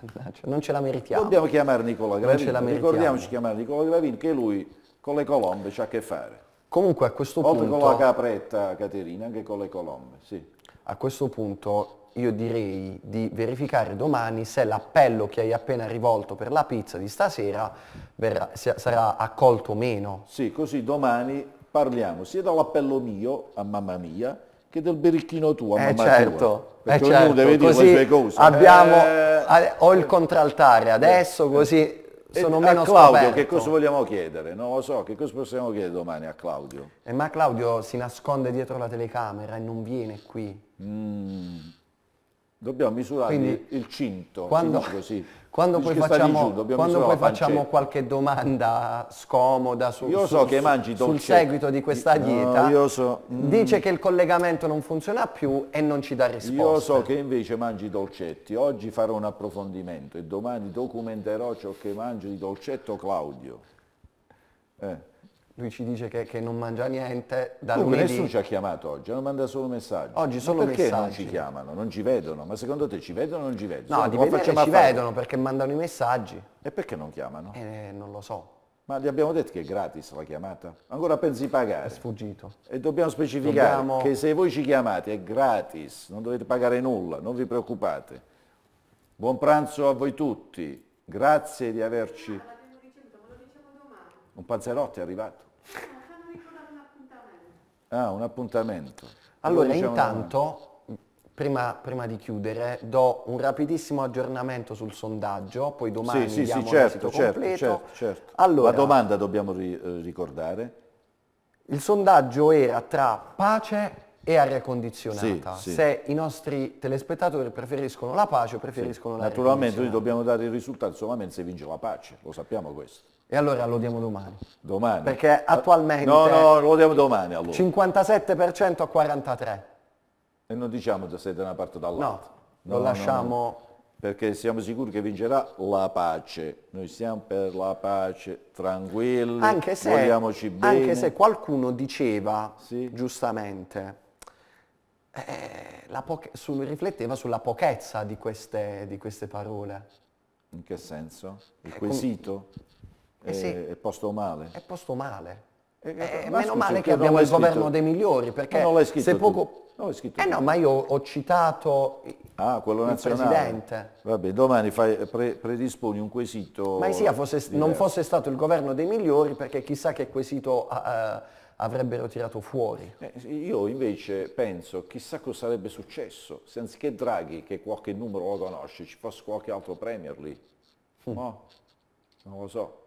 Mannaggia, cioè, non ce la meritiamo. Dobbiamo chiamare Nicola Gravin, ricordiamoci di chiamare Nicola Gravin che lui con le colombe c'ha a che fare. Comunque a questo Oltre punto... Oltre con la capretta Caterina, anche con le colombe, sì. A questo punto io direi di verificare domani se l'appello che hai appena rivolto per la pizza di stasera verrà, sarà accolto o meno. Sì, così domani parliamo sia dall'appello mio a mamma mia, che del birichino tuo, eh certo, tua, eh certo. deve dire così le cose. Abbiamo, eh, ho il contraltare adesso, eh, così eh, sono meno Claudio scoperto. che cosa vogliamo chiedere? Non lo so, che cosa possiamo chiedere domani a Claudio? Eh, ma Claudio si nasconde dietro la telecamera e non viene qui. Mm. Dobbiamo misurare Quindi, il cinto, quando, cinto così. <laughs> Quando poi, facciamo, giù, quando poi facciamo, qualche domanda scomoda su, io so su, che mangi sul seguito di questa dieta, no, so, mm. dice che il collegamento non funziona più e non ci dà risposta. Io so che invece mangi dolcetti, oggi farò un approfondimento e domani documenterò ciò che mangio di dolcetto Claudio. Eh lui ci dice che, che non mangia niente da Comunque, lunedì. nessuno ci ha chiamato oggi, non manda solo messaggi. Oggi solo perché messaggi. non ci chiamano? Non ci vedono? Ma secondo te ci vedono o non ci vedono? No, di vedere ci affare. vedono perché mandano i messaggi. E perché non chiamano? Eh, non lo so. Ma gli abbiamo detto che è gratis la chiamata? Ancora pensi pagare? È sfuggito. E dobbiamo specificare dobbiamo... che se voi ci chiamate è gratis, non dovete pagare nulla, non vi preoccupate. Buon pranzo a voi tutti, grazie di averci... Un panzerotti è arrivato. Ah, un appuntamento. Allora, diciamo intanto, una... prima, prima, di chiudere, do un rapidissimo aggiornamento sul sondaggio, poi domani sì, sì, sì certo, certo, certo, certo, Allora, La domanda dobbiamo ri- eh, ricordare. Il sondaggio era tra pace e aria condizionata. Sì, sì. Se i nostri telespettatori preferiscono la pace o preferiscono sì. l'aria Naturalmente noi dobbiamo dare il risultato solamente se vince la pace, lo sappiamo questo. E allora lo diamo domani. Domani. Perché eh, attualmente... No, no, lo diamo domani allora. 57% a 43%. E non diciamo se da una parte o dall'altra. No, no, lo lasciamo... No, perché siamo sicuri che vincerà la pace. Noi siamo per la pace, tranquilli, anche se, vogliamoci bene. Anche se qualcuno diceva, sì. giustamente, eh, su, rifletteva sulla pochezza di queste, di queste parole. In che senso? Il eh, quesito? eh sì, eh, è posto male. È posto male. Eh, eh, meno male che abbiamo il governo dei migliori, perché no, non se poco... No, eh no, ma io ho citato ah, quello nazionale. Presidente. Vabbè, domani fai, pre, predisponi un quesito... Ma sia, fosse, non fosse stato il governo dei migliori, perché chissà che quesito uh, avrebbero tirato fuori. Eh, io invece penso, chissà cosa sarebbe successo, se anziché Draghi, che qualche numero lo conosce, ci fosse qualche altro Premier lì. Mm. No? Non lo so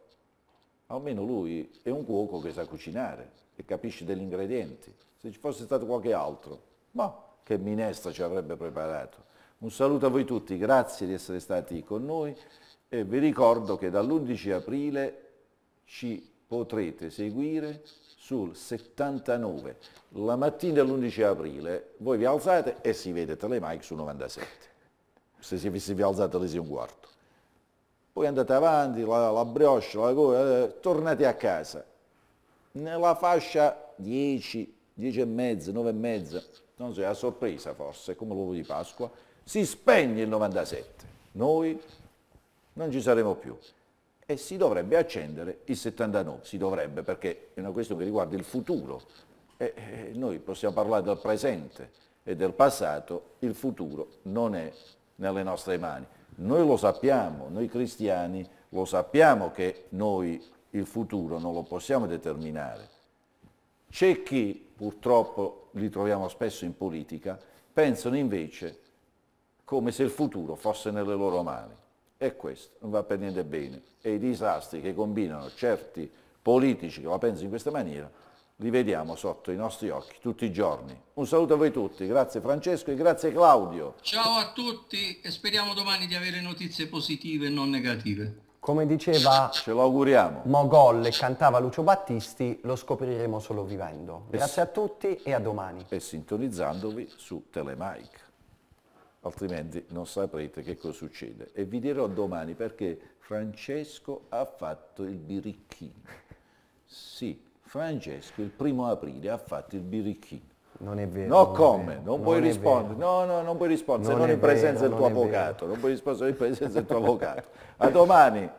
almeno lui è un cuoco che sa cucinare e capisce degli ingredienti. Se ci fosse stato qualche altro, ma che minestra ci avrebbe preparato. Un saluto a voi tutti, grazie di essere stati con noi e vi ricordo che dall'11 aprile ci potrete seguire sul 79. La mattina dell'11 aprile voi vi alzate e si vede Telemike su 97. Se si, se vi alzate si è un quarto. Poi andate avanti, la, la brioche, la cosa, eh, tornate a casa. Nella fascia 10, 10 e mezzo, 9 e mezzo, non so, è a sorpresa forse, come l'uovo di Pasqua, si spegne il 97. Noi non ci saremo più e si dovrebbe accendere il 79, si dovrebbe perché è una questione che riguarda il futuro e, e noi possiamo parlare del presente e del passato, il futuro non è nelle nostre mani. Noi lo sappiamo, noi cristiani lo sappiamo che noi il futuro non lo possiamo determinare. C'è chi, purtroppo li troviamo spesso in politica, pensano invece come se il futuro fosse nelle loro mani. E questo non va per niente bene. E i disastri che combinano certi politici che la pensano in questa maniera rivediamo sotto i nostri occhi tutti i giorni. Un saluto a voi tutti, grazie Francesco e grazie Claudio. Ciao a tutti e speriamo domani di avere notizie positive e non negative. Come diceva Ce lo auguriamo. Mogol e cantava Lucio Battisti, lo scopriremo solo vivendo. Grazie a tutti e a domani. E sintonizzandovi su Telemike, altrimenti non saprete che cosa succede. E vi dirò domani perché Francesco ha fatto il birichino. Sì. Francesco il primo aprile ha fatto il birichino. Non è vero. No non come, vero, non puoi non rispondere. No, no, non puoi rispondere non se non in presenza vero, del tuo avvocato. Non puoi rispondere in presenza del tuo avvocato. A domani.